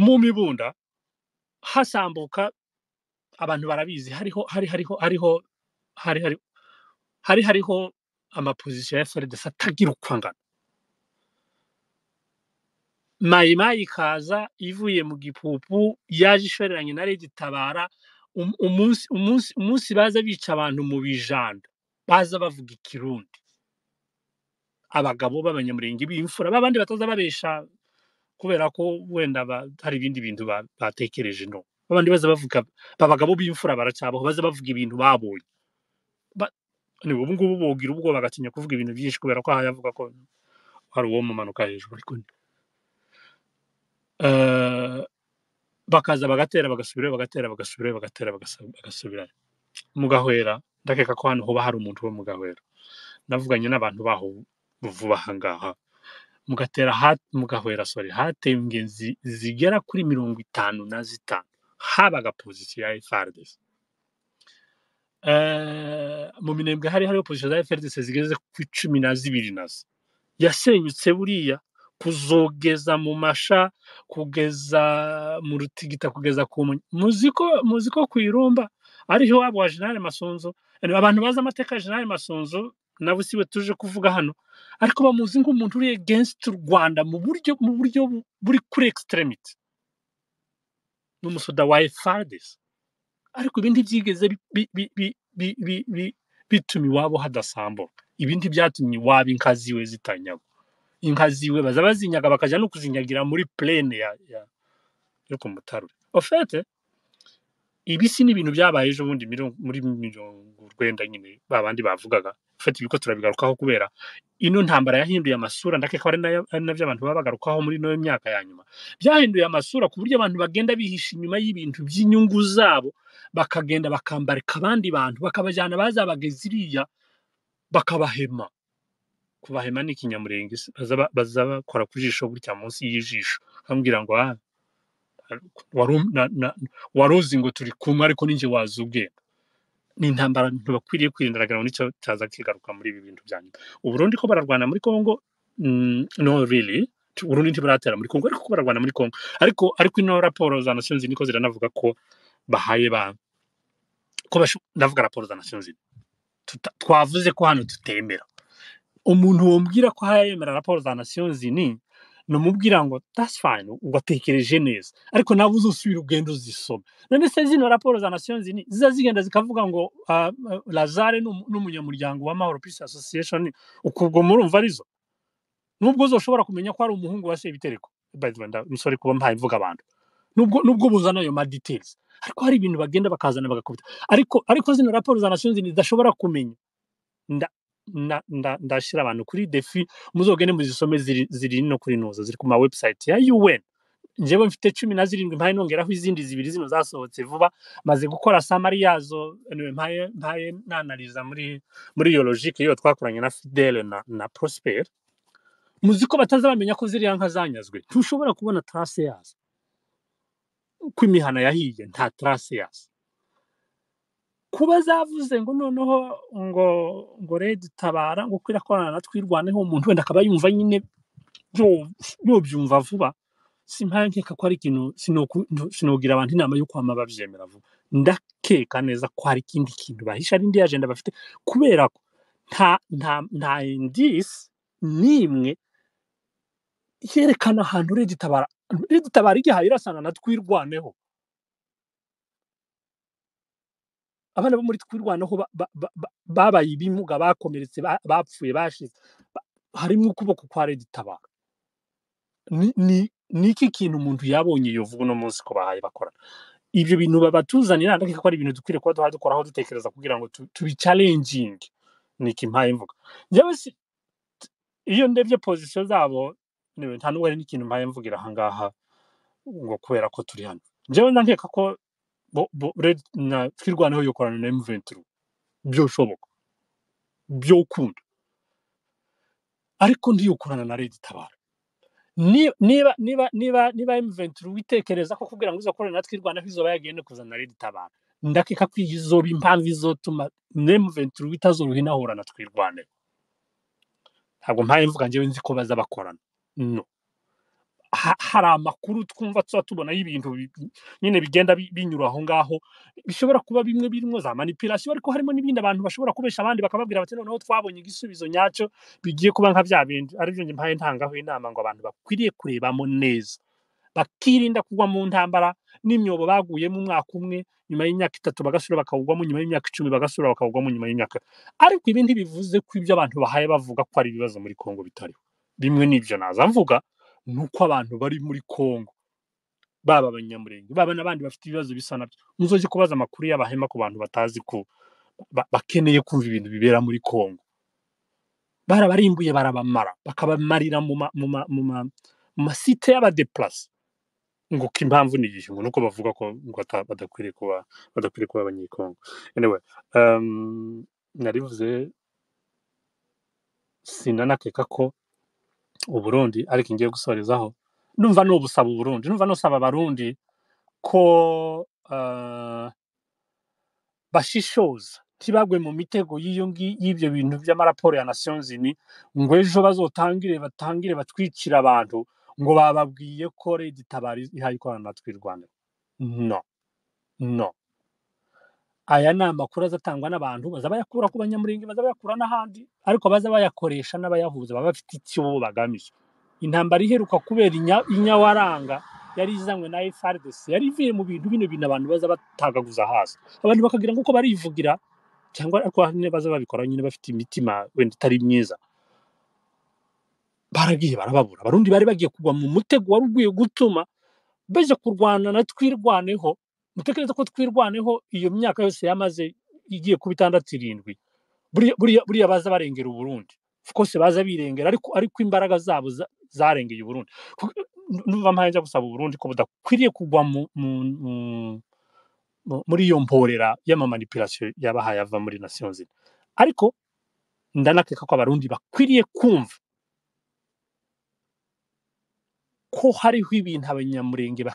mu mibunda hasambuka abantu barabizi hariho hari hariho hariho hari hari hari hariho amapozisiyo ya soredesi atagira uko angana mayimayi ikaza ivuye mu gipupu yaje ishoreranye na um, umunsi umunsi baza bica abantu mu bijanda baza bavuga ikirundi abagabo b'abanyamurenge b'imfura babandi batoza babesha kubera ko wenda hari ibindi bintu batekereje no babandi baza bavuga abagabo b'imfura baracyabaho baza bavuga ibintu babonye ubu ngubu bogira ubwoba bagatinya kuvuga ibintu byinshi kubera ko hayavuga ko hari uwo mumanuka hejuru ariko eh, bakaza bagatera bagasubirayo bagatera bagasubirayo bagatera bagasubirayo mugahwera ndakeka ko hano hoba hari umuntu wo mugahwera navuganye n'abantu baho vuba aha ngaha mugatera mugahera sore hatembwe zigera kuri mirongo itanu na zitanu habaga pozisiyo ya efardesi eh, mu minembwe hari hariho pozisiyo za efardesi zigeze ku cumi na zibiri nazo yasenyutse buriya kuzogeza mu masha kugeza mu rutigita kugeza ku muziko muziko ku irumba ariho iwabo wa jenali masunzu abantu bazi amateka ya jenali masunzu nabo si we tuje kuvuga hano ariko bamuzi nk'umuntu uri egenst u rwanda mu buryo mu buryo buri kuri ekisiteremiti ni umusoda wa efadesi ariko ibindi byigeze bituma iwabo hadasamburwa ibindi byatumye iwabo inka ziwe zitanyagwa inka ziwe baza bazinyaga bakajya no kuzinyagira muri purene yo ku mutarure ofete ibi si n'ibintu byabaye ejo bundi muri mirongo urwenda nyine ba bandi bavugaga fatiye ko turabigarukaho kubera ino ntambara yahinduye amasura ndakeka ari nabyo abantu baba bagarukaho muri ino myaka ya nyuma byahinduye amasura ku buryo abantu bagenda bihisha inyuma y'ibintu by'inyungu zabo bakagenda bakambarika abandi bantu bakabajyana bazabageza iriya bakabahema kubahema ni ikinyamurenge baza bakora ku jisho gutya munsi y'ijisho bambwira ngo ah, um, wari uzi ngo turi kumwe ariko ninjye wazi ubwenge ni intambara ntibakwiriye kwirinda n'icyo cyaza kigaruka muri ibi bintu bya nyuma uburundi ko bararwana muri congo mm, no really urundi ntibaratera muri congo ariko bararwana muri congo ariko ariko ino raporo za nasiyo nzini ko ziranavuga ko bahaye ba ko ndavuga raporo za nasiyo twavuze ko hano tutemera umuntu wumvira ko yemera raporo za nasiyo ni namubwira ngo that's fine ugatekereje neza ariko nawe uzusubira ugenda uzisoma none se zino raporo za nasiyo zini ziza zigenda zikavuga ngo ah, ah, lazare numunyamuryango wa mahoro peace association ubwo murumva arizo nubwo uzoshobora kumenya ko ari umuhungu wa se ibitereko kuba mpaye mvuga abantu nubwo buzana ayo maditezi ariko hari ibintu bagenda bakazana bagakubita ariko ariko zino raporo za nasiyo zini zidashobora kumenya ndashyira abantu kuri defi muzogende muzisome ziri no kuri nuza ziri ku ma website ya UN njyewe mfite cumi na zirindwi mpaye nongeraho izindi zibiri zino zasohotse vuba maze gukora samari yazo mpaye mpaye nanariza muri muri iyo logike iyo twakoranye na fidele na na prosper muzi ko bataza bamenya ko ziriya nka zanyazwe ntushobora kubona tarase yazo ko imihana yahiye nta tarase yazo kuba zavuze ngo noneho ngo ngo rero dutabara ngo kwirakorana na twirwaneho umuntu wenda akaba yumva nyine yobyumva vuba simpaya nkeka ko ari ikintu sinogira abantu inama yo kwama babyemera vuba ndakeka neza ko hari ikindi kintu bahisha ari indi ajenda bafite kubera ko nta indisi n'imwe yerekana ahantu regitabara regitabara igihaye irasanga na twirwaneho abana bo muri twirwanaho babaye ibimuga bakomeretse bapfuye bashize harimo ukuboko kwa redi tabara ni iki kintu umuntu yabonye iyo vuba uno munsi ko bahaye bakora ibyo bintu babatuzanira ndakeka ko ari ibintu dukwiriye kuba duha dukoraho dutekereza kugira ngo tubicarenginge ni iki mpaye mvuga njyewe iyo ndebye pozisiyo zabo nta n'ubwo hari n'ikintu mpaye mvugira aha ngo kubera ko turi hano njyewe ndakeka ko twirwaneho yo korana na emuventuro byoshoboka byokunda ariko ntiyokorana na redi tabara niba niba niba niba emuventuro witekereza ko kugira ngo izakorane na twirwaneho izoba yagenda kuzana na redi tabara ndakeka ko iyi zoba impamvu izotuma emuventuro itazoroha inahura na twirwaneho ntabwo mpaye mvuga ngewe nzi ko baza no hari amakuru twumva tuba tubona y'ibintu nyine bigenda binyura aho ngaho bishobora kuba bimwe birimo za manipirasiyo ariko harimo n'ibindi abantu bashobora kubesha abandi bakababwira bati noneho twabonye igisubizo nyacyo bigiye kuba nka bya bintu aribyo njye mpaye ntangaho inama ngo abantu bakwiriye kurebamo neza bakirinda kugwa mu ntambara n'imyobo baguyemo umwaka umwe nyuma y'imyaka itatu bagasura bakawugwamo nyuma y'imyaka icumi bagasura bakawugwamo nyuma y'imyaka ariko ibindi bivuze ko ibyo abantu bahaye bavuga ko ari ibibazo muri kongo bitariho bimwe n'ibyo naza mvuga ni uko abantu bari muri Kongo baba abanyamurenge baba n'abandi bafite ibibazo bisa nabyo muzoje kubaza amakuru y'abahema ku bantu batazi ko bakeneye kumva ibintu bibera muri Kongo barabarimbuye barabamara bakabamarira mu masite y'abadeplase ngo ko impamvu ni igihe ngo nuko bavuga ko ngo badakwiriye kuba badakwiriye kuba abanyekongo anyway um, narivuze sinanakeka ko uburundi ariko ngiye gusorezaho numva ni ubusaba uburundi numva nusaba abarundi ko eh, bashishoza ntibagwe mu mitego y'ibyo bintu by'amaraporo ya nasiyo zini ngo ejo bazotangire batangire batwikire abantu ngo bababwiye ko redi itabari ihari ikorana natwe no no aya ni amakuru azatangwa n'abantu baza bayakura ku banyamurenge baza bayakura n'ahandi ariko baza bayakoresha n'abayahuza baba bafite icyo bagamije intambara iheruka kubera inyawaranga yari izanywe na FARDC yari ivuye mu bintu bino bintu abantu baza batagaguza hasi abantu bakagira ngo uko barivugira cyangwa ariko nyine baza babikora nyine bafite imitima wenda itari myiza baragiye barababura barundi bari bagiye kugwa mu mutego wari ugiye gutuma bajya kurwana na twirwaneho mutekereze ko twirwaneho iyo myaka yose yamaze igiye kuba itandatu irindwi buriya baza barengera uburundi kose baza birengera ariko ariko imbaraga zabo zarengeye uburundi nuva mpamvu gusaba uburundi ko budakwiriye kugwa muri iyo mporera y'amamanipirasiyo yabahaye ava muri nasiyo nzima ariko ndanakeka ko abarundi bakwiriye kumva ko hariho ibintu abanyamurenge ba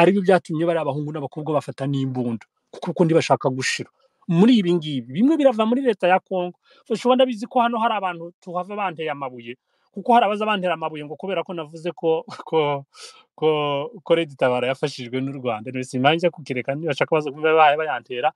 ari byo byatumye bariya abahungu n'abakobwa bafata n'imbunda kuko ukundi bashaka gushira muri ibi ngibi bimwe birava muri leta ya kongo ushobora ndabizi ko hano hari abantu tuhava banteye amabuye kuko hari abaza bantera amabuye ngo kubera ko navuze ko ko ko ko tabara yafashijwe n'u rwanda ntibese imanza kukireka nibashaka baza kuba bayantera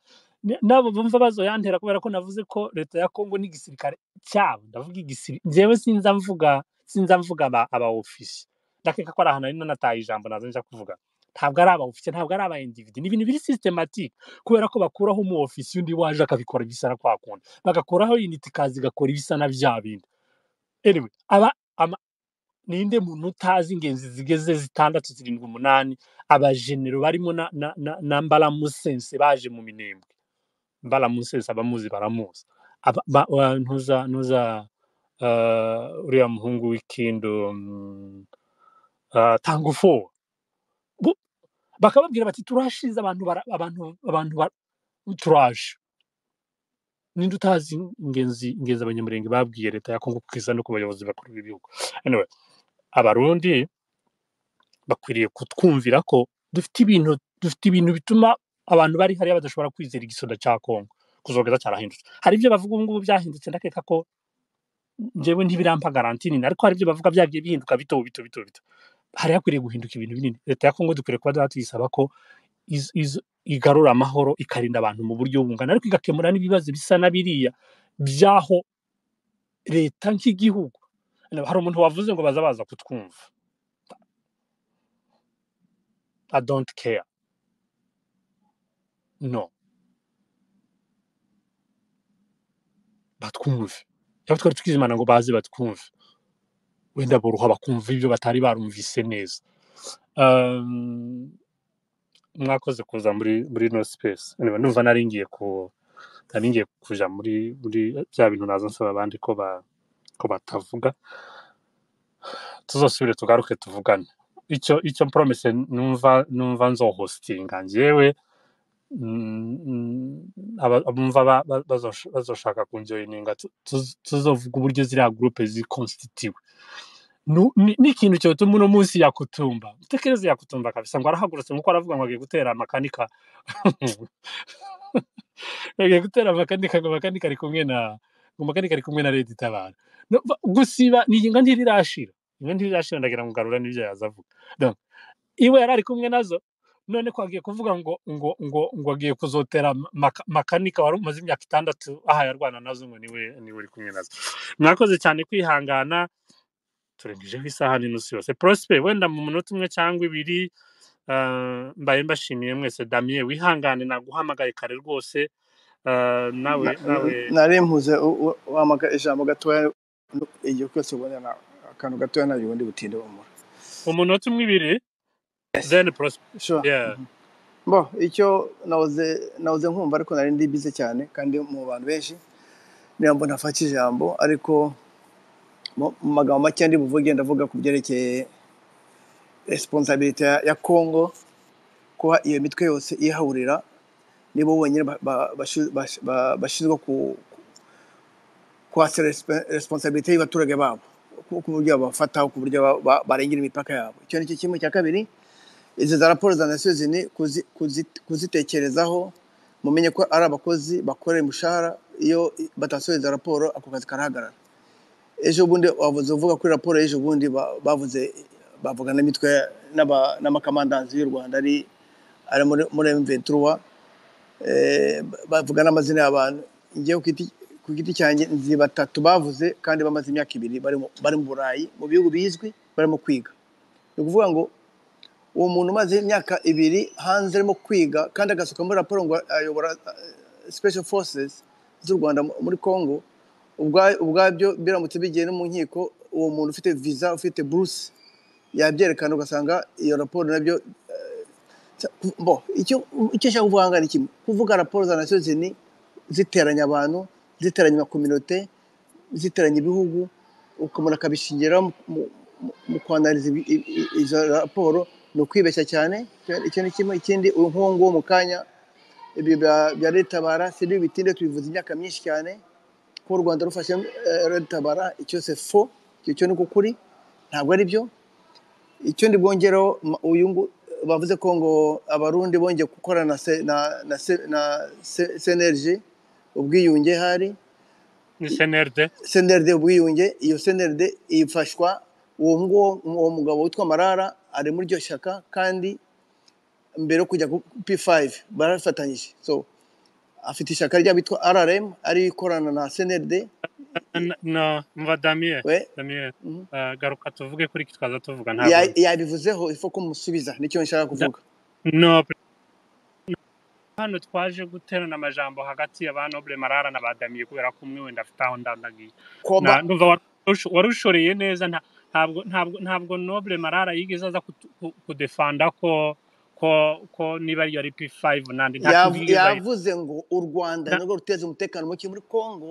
nabo bumva bazoyantera kubera ko navuze ko leta ya kongo n'igisirikare cyabo ndavuga igisirikare njyewe sinza mvuga sinza mvuga aba ofisi ndakeka ko ari ahantu ari nanataye ijambo nazo nza kuvuga ntabwo ari aba ntabwo ari aba individu ni ibintu biri sisitematike kubera ko bakuraho umu ofisi undi waje akabikora ibisa na kwa kundi bagakuraho initi kazi igakora ibisa na bya bindi anyway, aba ninde muntu utazi ingenzi zigeze zitandatu zirindwi umunani abajenero barimo na, na, na, na mbaramusense baje mu minembwe mbaramusense abamuzi baramuzi ntuza ntuza eh, uriya muhungu w'ikindo mm, eh, tangufowa bakababwira bati turashize abantu turaje ninde utazi ingenzi ingenzi abanyamurenge babwiye leta ya kongo kuko no ku bayobozi bakuru b'ibihugu abarundi bakwiriye kutwumvira ko dufite ibintu dufite ibintu bituma abantu bari hariya badashobora kwizera igisoda cya kongo kuzogeza cyarahindutse hari ibyo bavuga ubu ngubu byahindutse ndakeka ko njyewe ntibirampa garanti nini ariko hari ibyo bavuga byagiye bihinduka bito bito bito bito hari hakwiriye guhinduka ibintu binini leta ya kongo dukwiye kuba tuyisaba ko igarura amahoro ikarinda abantu mu buryo bungana ariko igakemura n'ibibazo bisa na biriya by'aho leta nk'igihugu hari umuntu wavuze ngo baza baza kutwumva i don't care no batwumve cyangwa twari tukizimana ngo baze batwumve wenda boroha bakumva ibyo batari barumvise neza ehm, mwakoze kuza muri no sipesi numva naringiye kujya muri bya bintu nazo nsaba abandi ko ko batavuga tuzosubire tugaruke tuvugane icyo icyo mporomese numva numva hositinga ngewe abumva bazoshaka kunjoyininga tuzovuga uburyo ziriya gurupe zikonsititiwe ni ikintu cyotuma uno munsi yakutumba utekereze yakutumba kabisa ngo arahagurutse nk'uko aravuga ngo agiye gutera amakanika agiye gutera amakanika ngo amakanika ari kumwe na ngo amakanika ari kumwe na leta itabara gusiba ni ingingo ntirirashira ingingo ntirirashira ndagira ngo ugarura n'ibyo yazavuga iwe yari ari kumwe nazo none ko agiye kuvuga ngo ngo ngo ngo agiye kuzotera makanika wari umaze imyaka itandatu aha arwana nazo ngo niwe niwe uri kumwe nazo mwakoze cyane kwihangana turengejeho isaha n'inusu yose porosipe wenda mu munota umwe cyangwa ibiri eh, mbaye mbashimiye mwese damiye wihangane naguhamagaye kare rwose eh, nawe nari mpuze wamaga ijambo gatoya igihe cyose ubona akantu gatoya nayo ubundi butinde bumura umunota umwe ibiri then sure yeah mm-hmm. bo icyo nahoze nahoze nkumva ariko nari ndi bize cyane kandi mu bantu benshi niba mbona afata ijambo ariko mu magambo make ndi buvuge ndavuga ku byerekeye resiponsabiriti ya kongo kuba iyo mitwe yose ihahurira nibo bonyine bashinzwe kwasa resiponsabiriti y'abaturage babo ku buryo babafataho ku buryo barengera imipaka yabo icyo ni cyo kimwe cya kabiri izi za raporo za nasiyo kuzitekerezaho mumenye ko ari abakozi bakorera imishahara iyo batasoheza raporo ako kazi karahagarara ejo bundi wavuze uvuga kuri raporo y'ejo bundi bavuze bavuga n'imitwe n'amakamandazi y'u rwanda ari muri emventuruwa eh, bavuga n'amazina y'abantu ngewe ku giti cyanjye nzi batatu bavuze kandi bamaze imyaka ibiri bari mu burayi mu bihugu bizwi barimo kwiga ni ukuvuga ngo uwo muntu umaze imyaka ibiri hanze arimo kwiga kandi agasuka muri raporo ngo ayobora eh, special forces z'u rwanda muri congo ubwabyo biramutse bigiye no mu nkiko uwo muntu ufite visa ufite buruse yabyerekana ugasanga iyo raporo nabyo eh, icyo ushaka kuvuga ni kimwe kuvuga raporo za nasiyo zini ziteranya abantu ziteranya amakominote ziteranya ibihugu umuntu akabishingira mu kwanariza izo raporo ni ukwibeshya cyane icyo ni kimwe ikindi nk'uwo nguwo mu kanya ibyo bya retabara si rero bitinde tubivuze imyaka myinshi cyane ko u rwanda rufashe retabara eh, icyo se fo icyo ni ukuri ntabwo ari byo icyo ndi bwongereho uyu bavuze ko ngo abarundi bongeye gukorana na senerge ubwiyunge hari senerde senerde ubwiyunge iyo senerde ifashwa uwo nguwo uwo mugabo witwa marara ari muri iryo shyaka kandi mbere yo kujya ku p5 barafatanyije so afite ishyaka ry'abitwa rrm ari ikorana na cnld na mvadamiye mhm. uh, garuka tuvuge kuri twaza tuvuga ntabwo yabivuzeho ifo kumusubiza nicyo nshaka kuvuga hano twaje guterana amajambo hagati ya ba noble marara na badamiye kubera ko umwe wenda afite aho ndandagiye ndumva warushoreye neza nta ntabwo ntabwo ntabwo nobule marara yigeze aza kudefanda ko ko ko niba ariyo ari p nandi yavuze ngo u rwanda ntabwo ruteza umutekano muke muri congo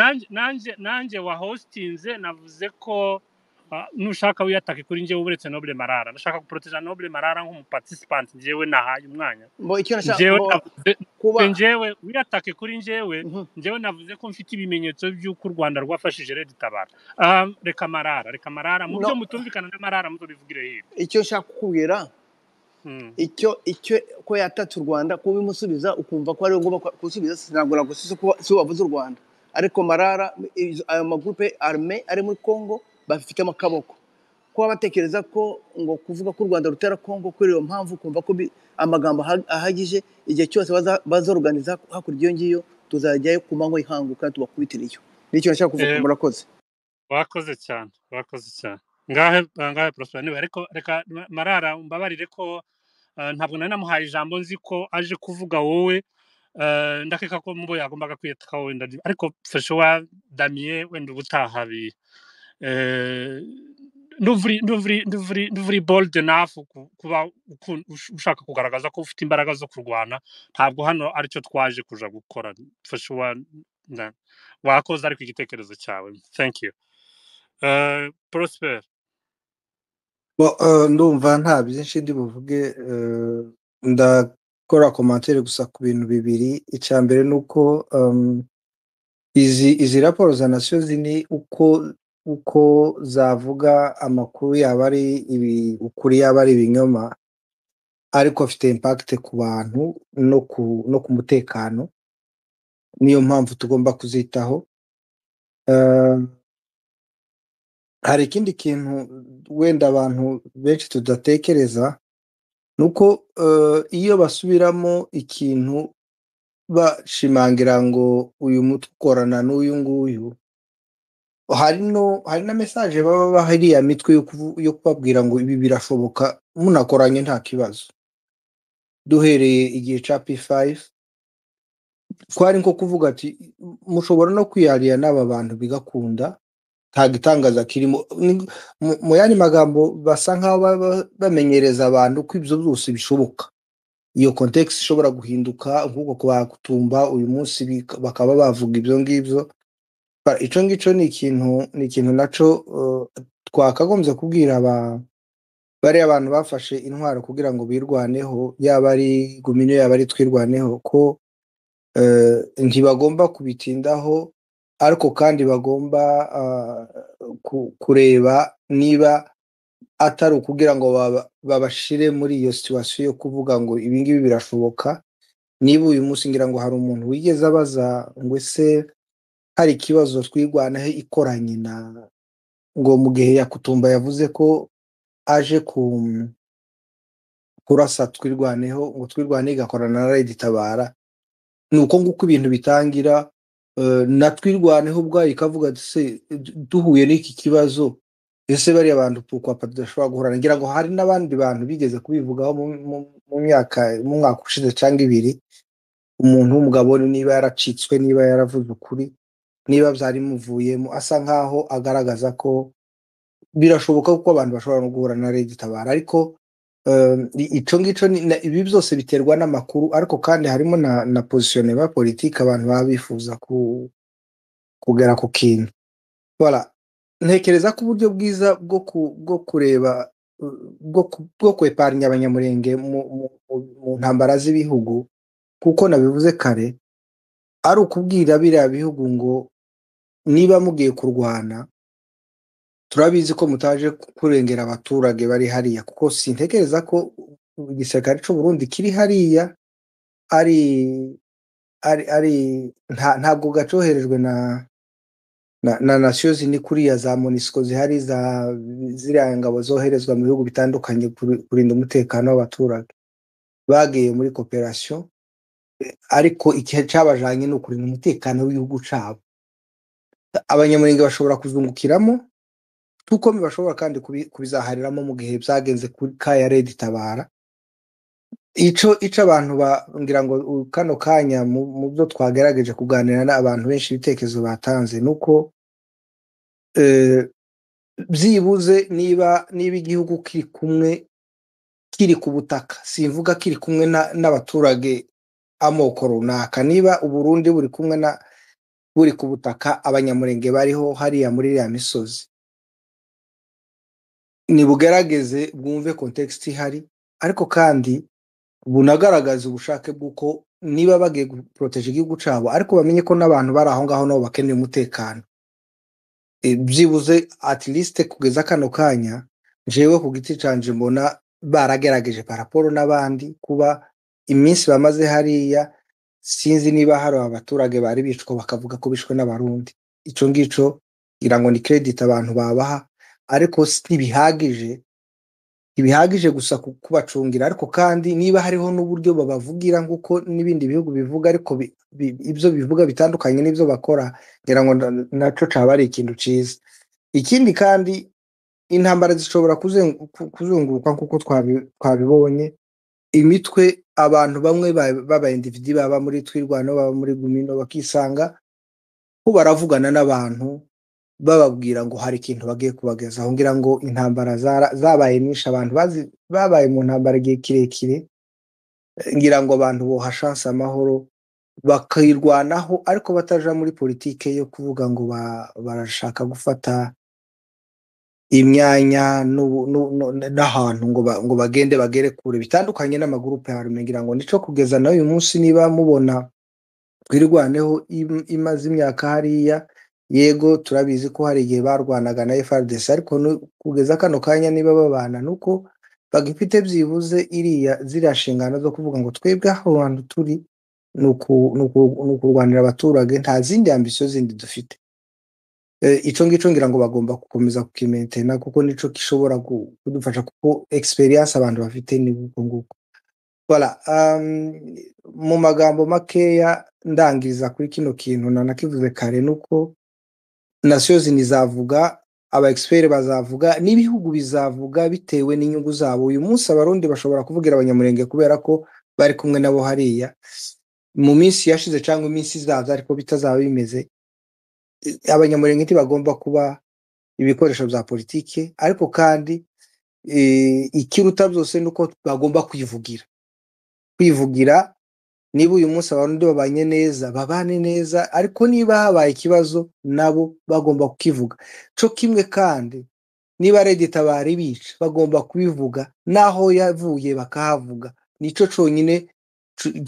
nanjye nanjye nanjye wa hositinze navuze ko nushaka wiyatake kuri njyewe uretse nobule marara ndashaka guproteja nobule marara nk'umupartisipanti njyewe nahaye e umwanya njyewe wiyatake kuri njyewe mhm. njyewe navuze ko mfite ibimenyetso by'uko u rwanda rwafashije redi tabara reka marara reka marara mu byo mutumvikana n'amarara muzobivugire hirya icyo nshaka kukubwira icyo icyo ko yatatse u rwanda kuba ukumva ko ari ngombwa kusubiza sinagura gusa si wavuze u rwanda ariko marara e e. ayo hmm. magurupe arme ari muri congo bafite akaboko kuba batekereza ko ngo kuvuga ko u rwanda rutera kongo kuri iyo mpamvu kumva ko amagambo ahagije igihe cyose bazoruganiza hakurya iyo ngiyo tuzajyayo ku manywa y'ihanguka tubakubitira iyo nicyo nashaka kuvuga eh, murakoze wakoze cyane wakoze cyane ngahe ngahe porosita niba ariko reka marara mbabarire ko eh, ntabwo nari namuhaye ijambo nzi ko aje kuvuga wowe eh, ndakeka ko mubo yagombaga kwiyitaho wenda ariko fashe wa damiye wenda ubutaha biye Eh, ntuvuri bold enough kuba ushaka kugaragaza ko ufite imbaraga zo kurwana ntabwo hano aricyo twaje kuja gukora fasha wakoze ariko igitekerezo cyawe thank you eh, prosper eh, ndumva nta byinshi ndi buvuge ndakora komantere gusa ku bintu bibiri icya mbere ni uko izi izi raporo za nasiyo ni uko uko zavuga amakuru yaba ari ukuri yaba ari ibinyoma ariko afite impakite ku bantu no ku no ku mutekano niyo mpamvu tugomba kuzitaho ehm, hari ikindi kintu wenda abantu benshi tudatekereza ni uko eh, iyo basubiramo ikintu bashimangira ngo uyu mutwe ukorana n'uyu nguyu hari no hari na mesaje baba bahariye mitwe yo kubabwira ngo ibi birashoboka munakoranye nta kibazo duhereye igihe cya p5 twari nko kuvuga ati mushobora no kwihariya n'aba bantu bigakunda nta gitangaza kirimo mu yandi magambo basa nk'aho bamenyereza abantu ko ibyo byose bishoboka iyo kontekisi ishobora guhinduka nk'uko kubakutumba uyu munsi bakaba bavuga ibyo ngibyo icyo ngicyo ni ikintu ni ikintu nacyo uh, twakagombye kubwira aba bariya abantu bafashe intwaro kugira ngo birwaneho yaba ari guminyo yaba ari twirwaneho ko uh, ntibagomba kubitindaho ariko kandi bagomba uh, kureba niba atari ukugira ngo babashire muri iyo situwasiyo yo kuvuga ngo ibingibi birashoboka niba uyu munsi ngira ngo hari umuntu wigeze abaza ngo ese hari ikibazo twirwanaho ikoranye na ngo mu gihe yakutumba yavuze ko aje ku kurasa twirwaneho ngo twirwane igakorana na redi tabara ni uko nguko ibintu bitangira eh, na twirwaneho ubwayo ikavuga se duhuye n'iki kibazo ese bariya bantu papa tudashobora guhura ngira ngo hari n'abandi bantu bigeze kubivugaho mu myaka mu mwaka ushize cyangwa ibiri umuntu w'umugabo niba yaracitswe niba yaravuze ukuri niba byarimuvuyemo asa nkaho agaragaza ko birashoboka kuko abantu bashobora no guhura na rege itabara ariko ehm, icyo ngicyo ibi byose biterwa n'amakuru ariko kandi harimo na na pozisiyone ba politiki abantu baba bifuza kugera ku kintu ntekereza ko uburyo bwiza bwo bwo kureba bwo kweparanya abanyamurenge mu ntambara z'ibihugu kuko nabivuze kare ari ukubwira biriya bihugu ngo niba mugiye kurwana turabizi ko mutaje kurengera abaturage bari hariya kuko sintekereza ko igisirikare cy'u Burundi kiri hariya ari ari ntabwo gacoherejwe na na nasiyo zini kuriya za monisiko zihari za ziriya ngabo zoherezwa mu bihugu bitandukanye kurinda umutekano w'abaturage bagiye muri koperasiyo ariko igihe cyabajyanye ni ukurinda umutekano w'igihugu cyabo abanyamurenge bashobora kuzungukiramo kuko bashobora kandi kubizahariramo mu gihe byagenze kuri kaya redi tabara ico icyo abantu bangira ngo kano kanya mu byo twagerageje kuganira n'abantu benshi ibitekerezo batanze nuko eh, byibuze niba niba igihugu kiri kumwe kiri ku butaka simvuga kiri kumwe n'abaturage amoko runaka niba uburundi buri kumwe na buri ku butaka abanyamurenge bariho hariya muri iriya misozi nibugerageze bwumve kontekisite ihari ariko kandi bunagaragaze ubushake bw'uko niba bagiye guporoteje igihugu cyabo ariko bamenye ko n'abantu bari aho ngaho nabo bakeneye umutekano eh, byibuze atilisite kugeza kano kanya njyewe ku giti cyanje mbona baragerageje paraporo n'abandi kuba iminsi bamaze hariya sinzi niba hari abaturage bari bicwa bakavuga ko bishwe n'abarundi icyo ngicyo ngira ngo ni kerediti abantu babaha ariko ntibihagije ntibihagije gusa kubacungira ariko kandi niba hariho n'uburyo babavugira nk'uko n'ibindi bihugu bivuga ariko ibyo bivuga bitandukanye n'ibyo bakora ngira ngo nacyo cyaba ari ikintu cyiza ikindi kandi intambara zishobora kuzunguruka nk'uko twabibonye imitwe abantu bamwe baba b'abayindividi baba muri twirwano baba muri gumino bakisanga ko baravugana n'abantu bababwira ngo hari ikintu bagiye kubagezaho ngira ngo intambara zabaye nyinshi abantu babaye mu ntambara igihe kirekire ngira ngo abantu bohashanse amahoro bakirwanaho ariko bataja muri politiki yo kuvuga ngo barashaka gufata imyanya n'ahantu ngo bagende bagere kure bitandukanye n'amagurupe ya rumengira ngo nico kugeza nawe uyu munsi niba mubona twirwaneho imaze imyaka hariya yego turabizi ko hari igihe barwanaga na FRDC ariko kugeza kano kanya niba babana nuko bagifite byibuze iriya ziriya nshingano zo kuvuga ngo twebwe aho hantu turi ni ukurwanira abaturage nta zindi ambisiyo zindi dufite Eh, icyo ngicyo ngira ngo bagomba gukomeza kukimentena kuko nicyo gishobora kudufasha kuko egisperiyanse abantu bafite ni uko nguko um, mu magambo makeya ndangiriza kuri kino kintu nanakivuze kare nuko uko nasiyozi ntizavuga aba egisiperi bazavuga n'ibihugu bizavuga bitewe n'inyungu zabo uyu munsi abarundi bashobora kuvugira abanyamurenge kubera ko bari kumwe nabo hariya mu minsi yashize cyangwa iminsi izaza ariko bitazaba bimeze abanyamurenge ntibagomba kuba ibikoresho bya politiki ariko kandi eh, ikiruta byose ni uko bagomba kwivugira kwivugira niba uyu munsi abantu babanye neza babane neza ariko niba habaye ikibazo nabo bagomba kukivuga cyo kimwe kandi niba redita bari bica bagomba kubivuga n'aho yavuye bakahavuga nicyo cyonyine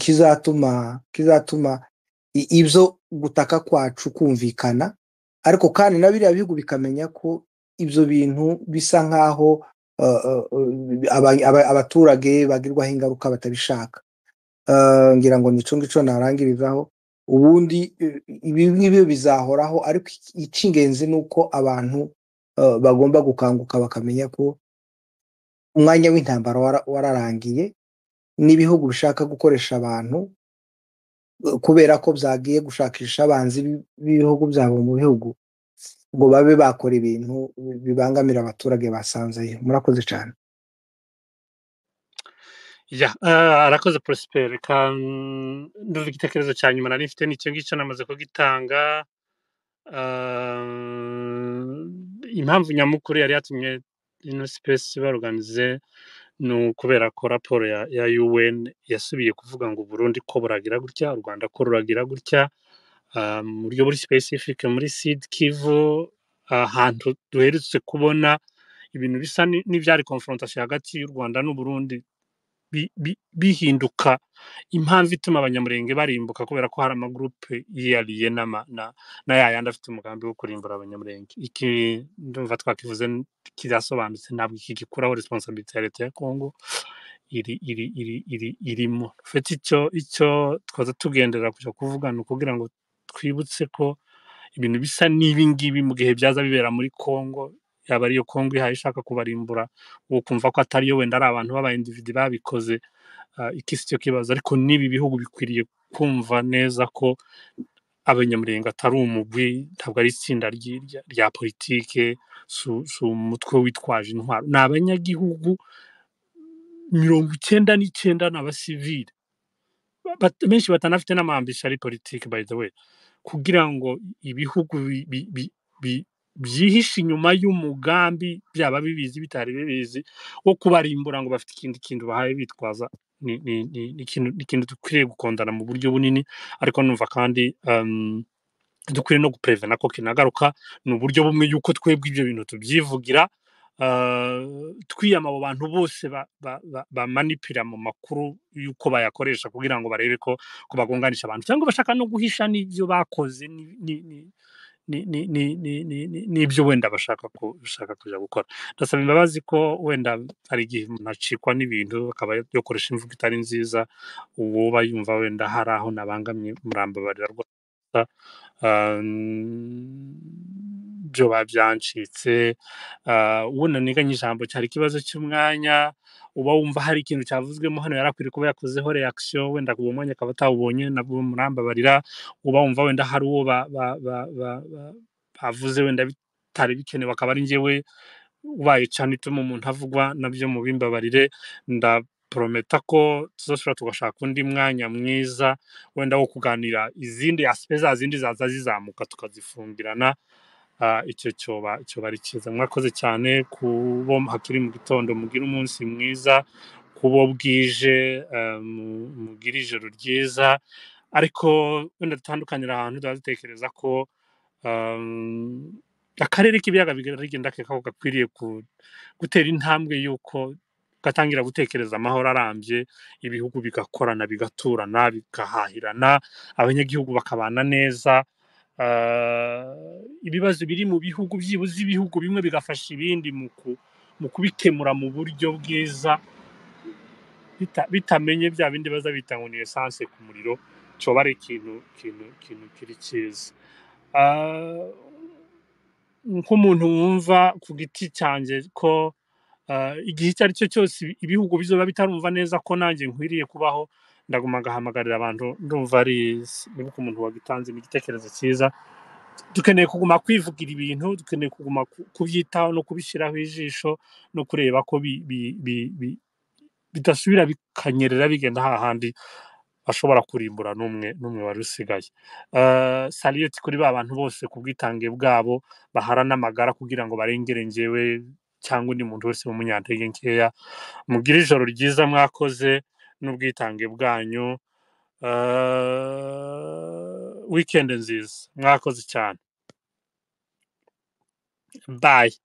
kizatuma kizatuma ibyo gutaka kwacu kumvikana ariko kandi na biriya bihugu bikamenya ko ibyo bintu bisa nk'aho uh, uh, abaturage bagirwaho ingaruka batabishaka uh, ngira ngo ni ngicyo narangirizaho ubundi ibi ngibi bizahoraho ariko icy'ingenzi ni uko abantu bagomba gukanguka bakamenya ko umwanya w'intambara wararangiye n'ibihugu bishaka gukoresha abantu kubera ko byagiye gushakisha abanzi b'ibihugu byabo mu bihugu ngo babe bakora ibintu bibangamira abaturage basanzeyo murakoze cyane eh, arakoze porosiperi mm, nduvuga igitekerezo cya nyuma nari mfite nicyo ngicyo namaze kugitanga eh, impamvu nyamukuru yari yatumye ino sipesi baruganize ni ukubera ko raporo ya un yasubiye kuvuga ngo Burundi ko buragira gutya u rwanda ko ruragira gutya um, mu buryo buri sipesifike muri sidi kivu ahantu duherutse kubona ibintu bisa n'ibyari konforontasiyo hagati y'u rwanda n'uburundi bihinduka impamvu ituma abanyamurenge barimbuka kubera ko hari amagurupe yihariye na ya yandi afite umugambi wo kurimbura abanyamurenge iki ndumva twakivuze kirasobanutse ntabwo iki gikuraho resiponsabiti ya leta ya kongo iri iri iri iri irimo fete icyo icyo twaza tugendera kujya kuvuga ni ngo twibutse ko ibintu bisa n'ibi ngibi mu gihe byaza bibera muri kongo yaba ariyo kongo ihaye ishaka kubarimbura ukumva ko atari yo wenda ari abantu baba b'abayindividi babikoze ah, iki si cyo kibazo ariko n'ibi bihugu bikwiriye kumva neza ko abanyamurenge atari umugwi ntabwo ari itsinda rya politiki si umutwe witwaje intwaro ni abanyagihugu mirongo icyenda n'icyenda ni abasivire benshi batanafite n'amambisha ari politiki by the way kugira ngo ibihugu byihishe inyuma y'umugambi byaba bibizi bitari bibizi wo kubarimbura ngo bafite ikindi kintu bahaye bitwaza ni ikintu dukwiriye gukondana mu buryo bunini ariko numva kandi ehm, dukwiriye no guperevena ko kinagaruka ni uburyo bumwe y'uko twebwe ibyo bintu tubyivugira eh, twiyama abo bantu bose bamanipira mu makuru y'uko bayakoresha kugira ngo barebe ko bagunganisha abantu cyangwa bashaka no guhisha n'ibyo bakoze ni. n'ibyo wenda bashaka gushaka kujya gukora ndasaba imbabazi ko wenda hari igihe umuntu acikwa n'ibintu akaba yakoresha imvugo itari nziza uba yumva wenda hari aho nabangamiye murambabarira rwose ah, mm, byo babyancitse ah, ubona niganye ijambo cyari ikibazo cy'umwanya uba wumva hari ikintu cyavuzwemo hano yari akwiye kuba yakozeho reaction wenda ku mwanya akaba atawubonye nabwo murambabarira uba wumva wenda hari uwo bavuze wenda bitari bikenewe akaba ari njyewe ubaye cyane ituma umuntu avugwa nabyo mu bimbabarire nda porometa ko tuzashobora tugashaka undi mwanya mwiza wenda wo kuganira izindi asipe za zindi zaza zizamuka tukazifungirana Ah, icyo cyoba icyoba ari cyiza mwakoze cyane ku bo hakiri mu gitondo mugire umunsi mwiza ku bo bwije eh, mugire ijoro ryiza ariko wenda dutandukanira ahantu tuba dutekereza ko eh, akarere k'ibiyaga bigenda keka ko gakwiriye gutera intambwe y'uko gatangira gutekereza amahoro arambye ibihugu bigakorana bigaturana bigahahirana abanyagihugu bakabana neza Eh, ibibazo biri mu bihugu byibuze ibihugu bimwe bigafasha ibindi mu kubikemura mu buryo bwiza bitamenye bya bindi baza bita ngo esanse ku muriro cyoba ari ikintu kintu kintu kiri cyiza eh, nk'umuntu wumva ku giti cyanjye ko eh, igihe icyo ari cyo cyose ibihugu bizoba bitarumva neza ko nanjye nkwiriye kubaho ndaguma ngahamagarira abantu ndumva ari nibuka umuntu wagitanze igitekerezo cyiza dukeneye kuguma kwivugira ibintu dukeneye kuguma kubyitaho no kubishyiraho ijisho no kureba ko bidasubira bikanyerera bigenda hahandi bashobora kurimbura n'umwe n'umwe wari usigaye eh, saliyoti kuri ba bantu bose ku bwitange bwabo baharana amagara kugira ngo barengere ngewe cyangwa undi muntu wese w'umunyantege nkeya mugire ijoro ryiza mwakoze n'ubwitange bwanyu eh, wikendi nziza mwakoze cyane bayi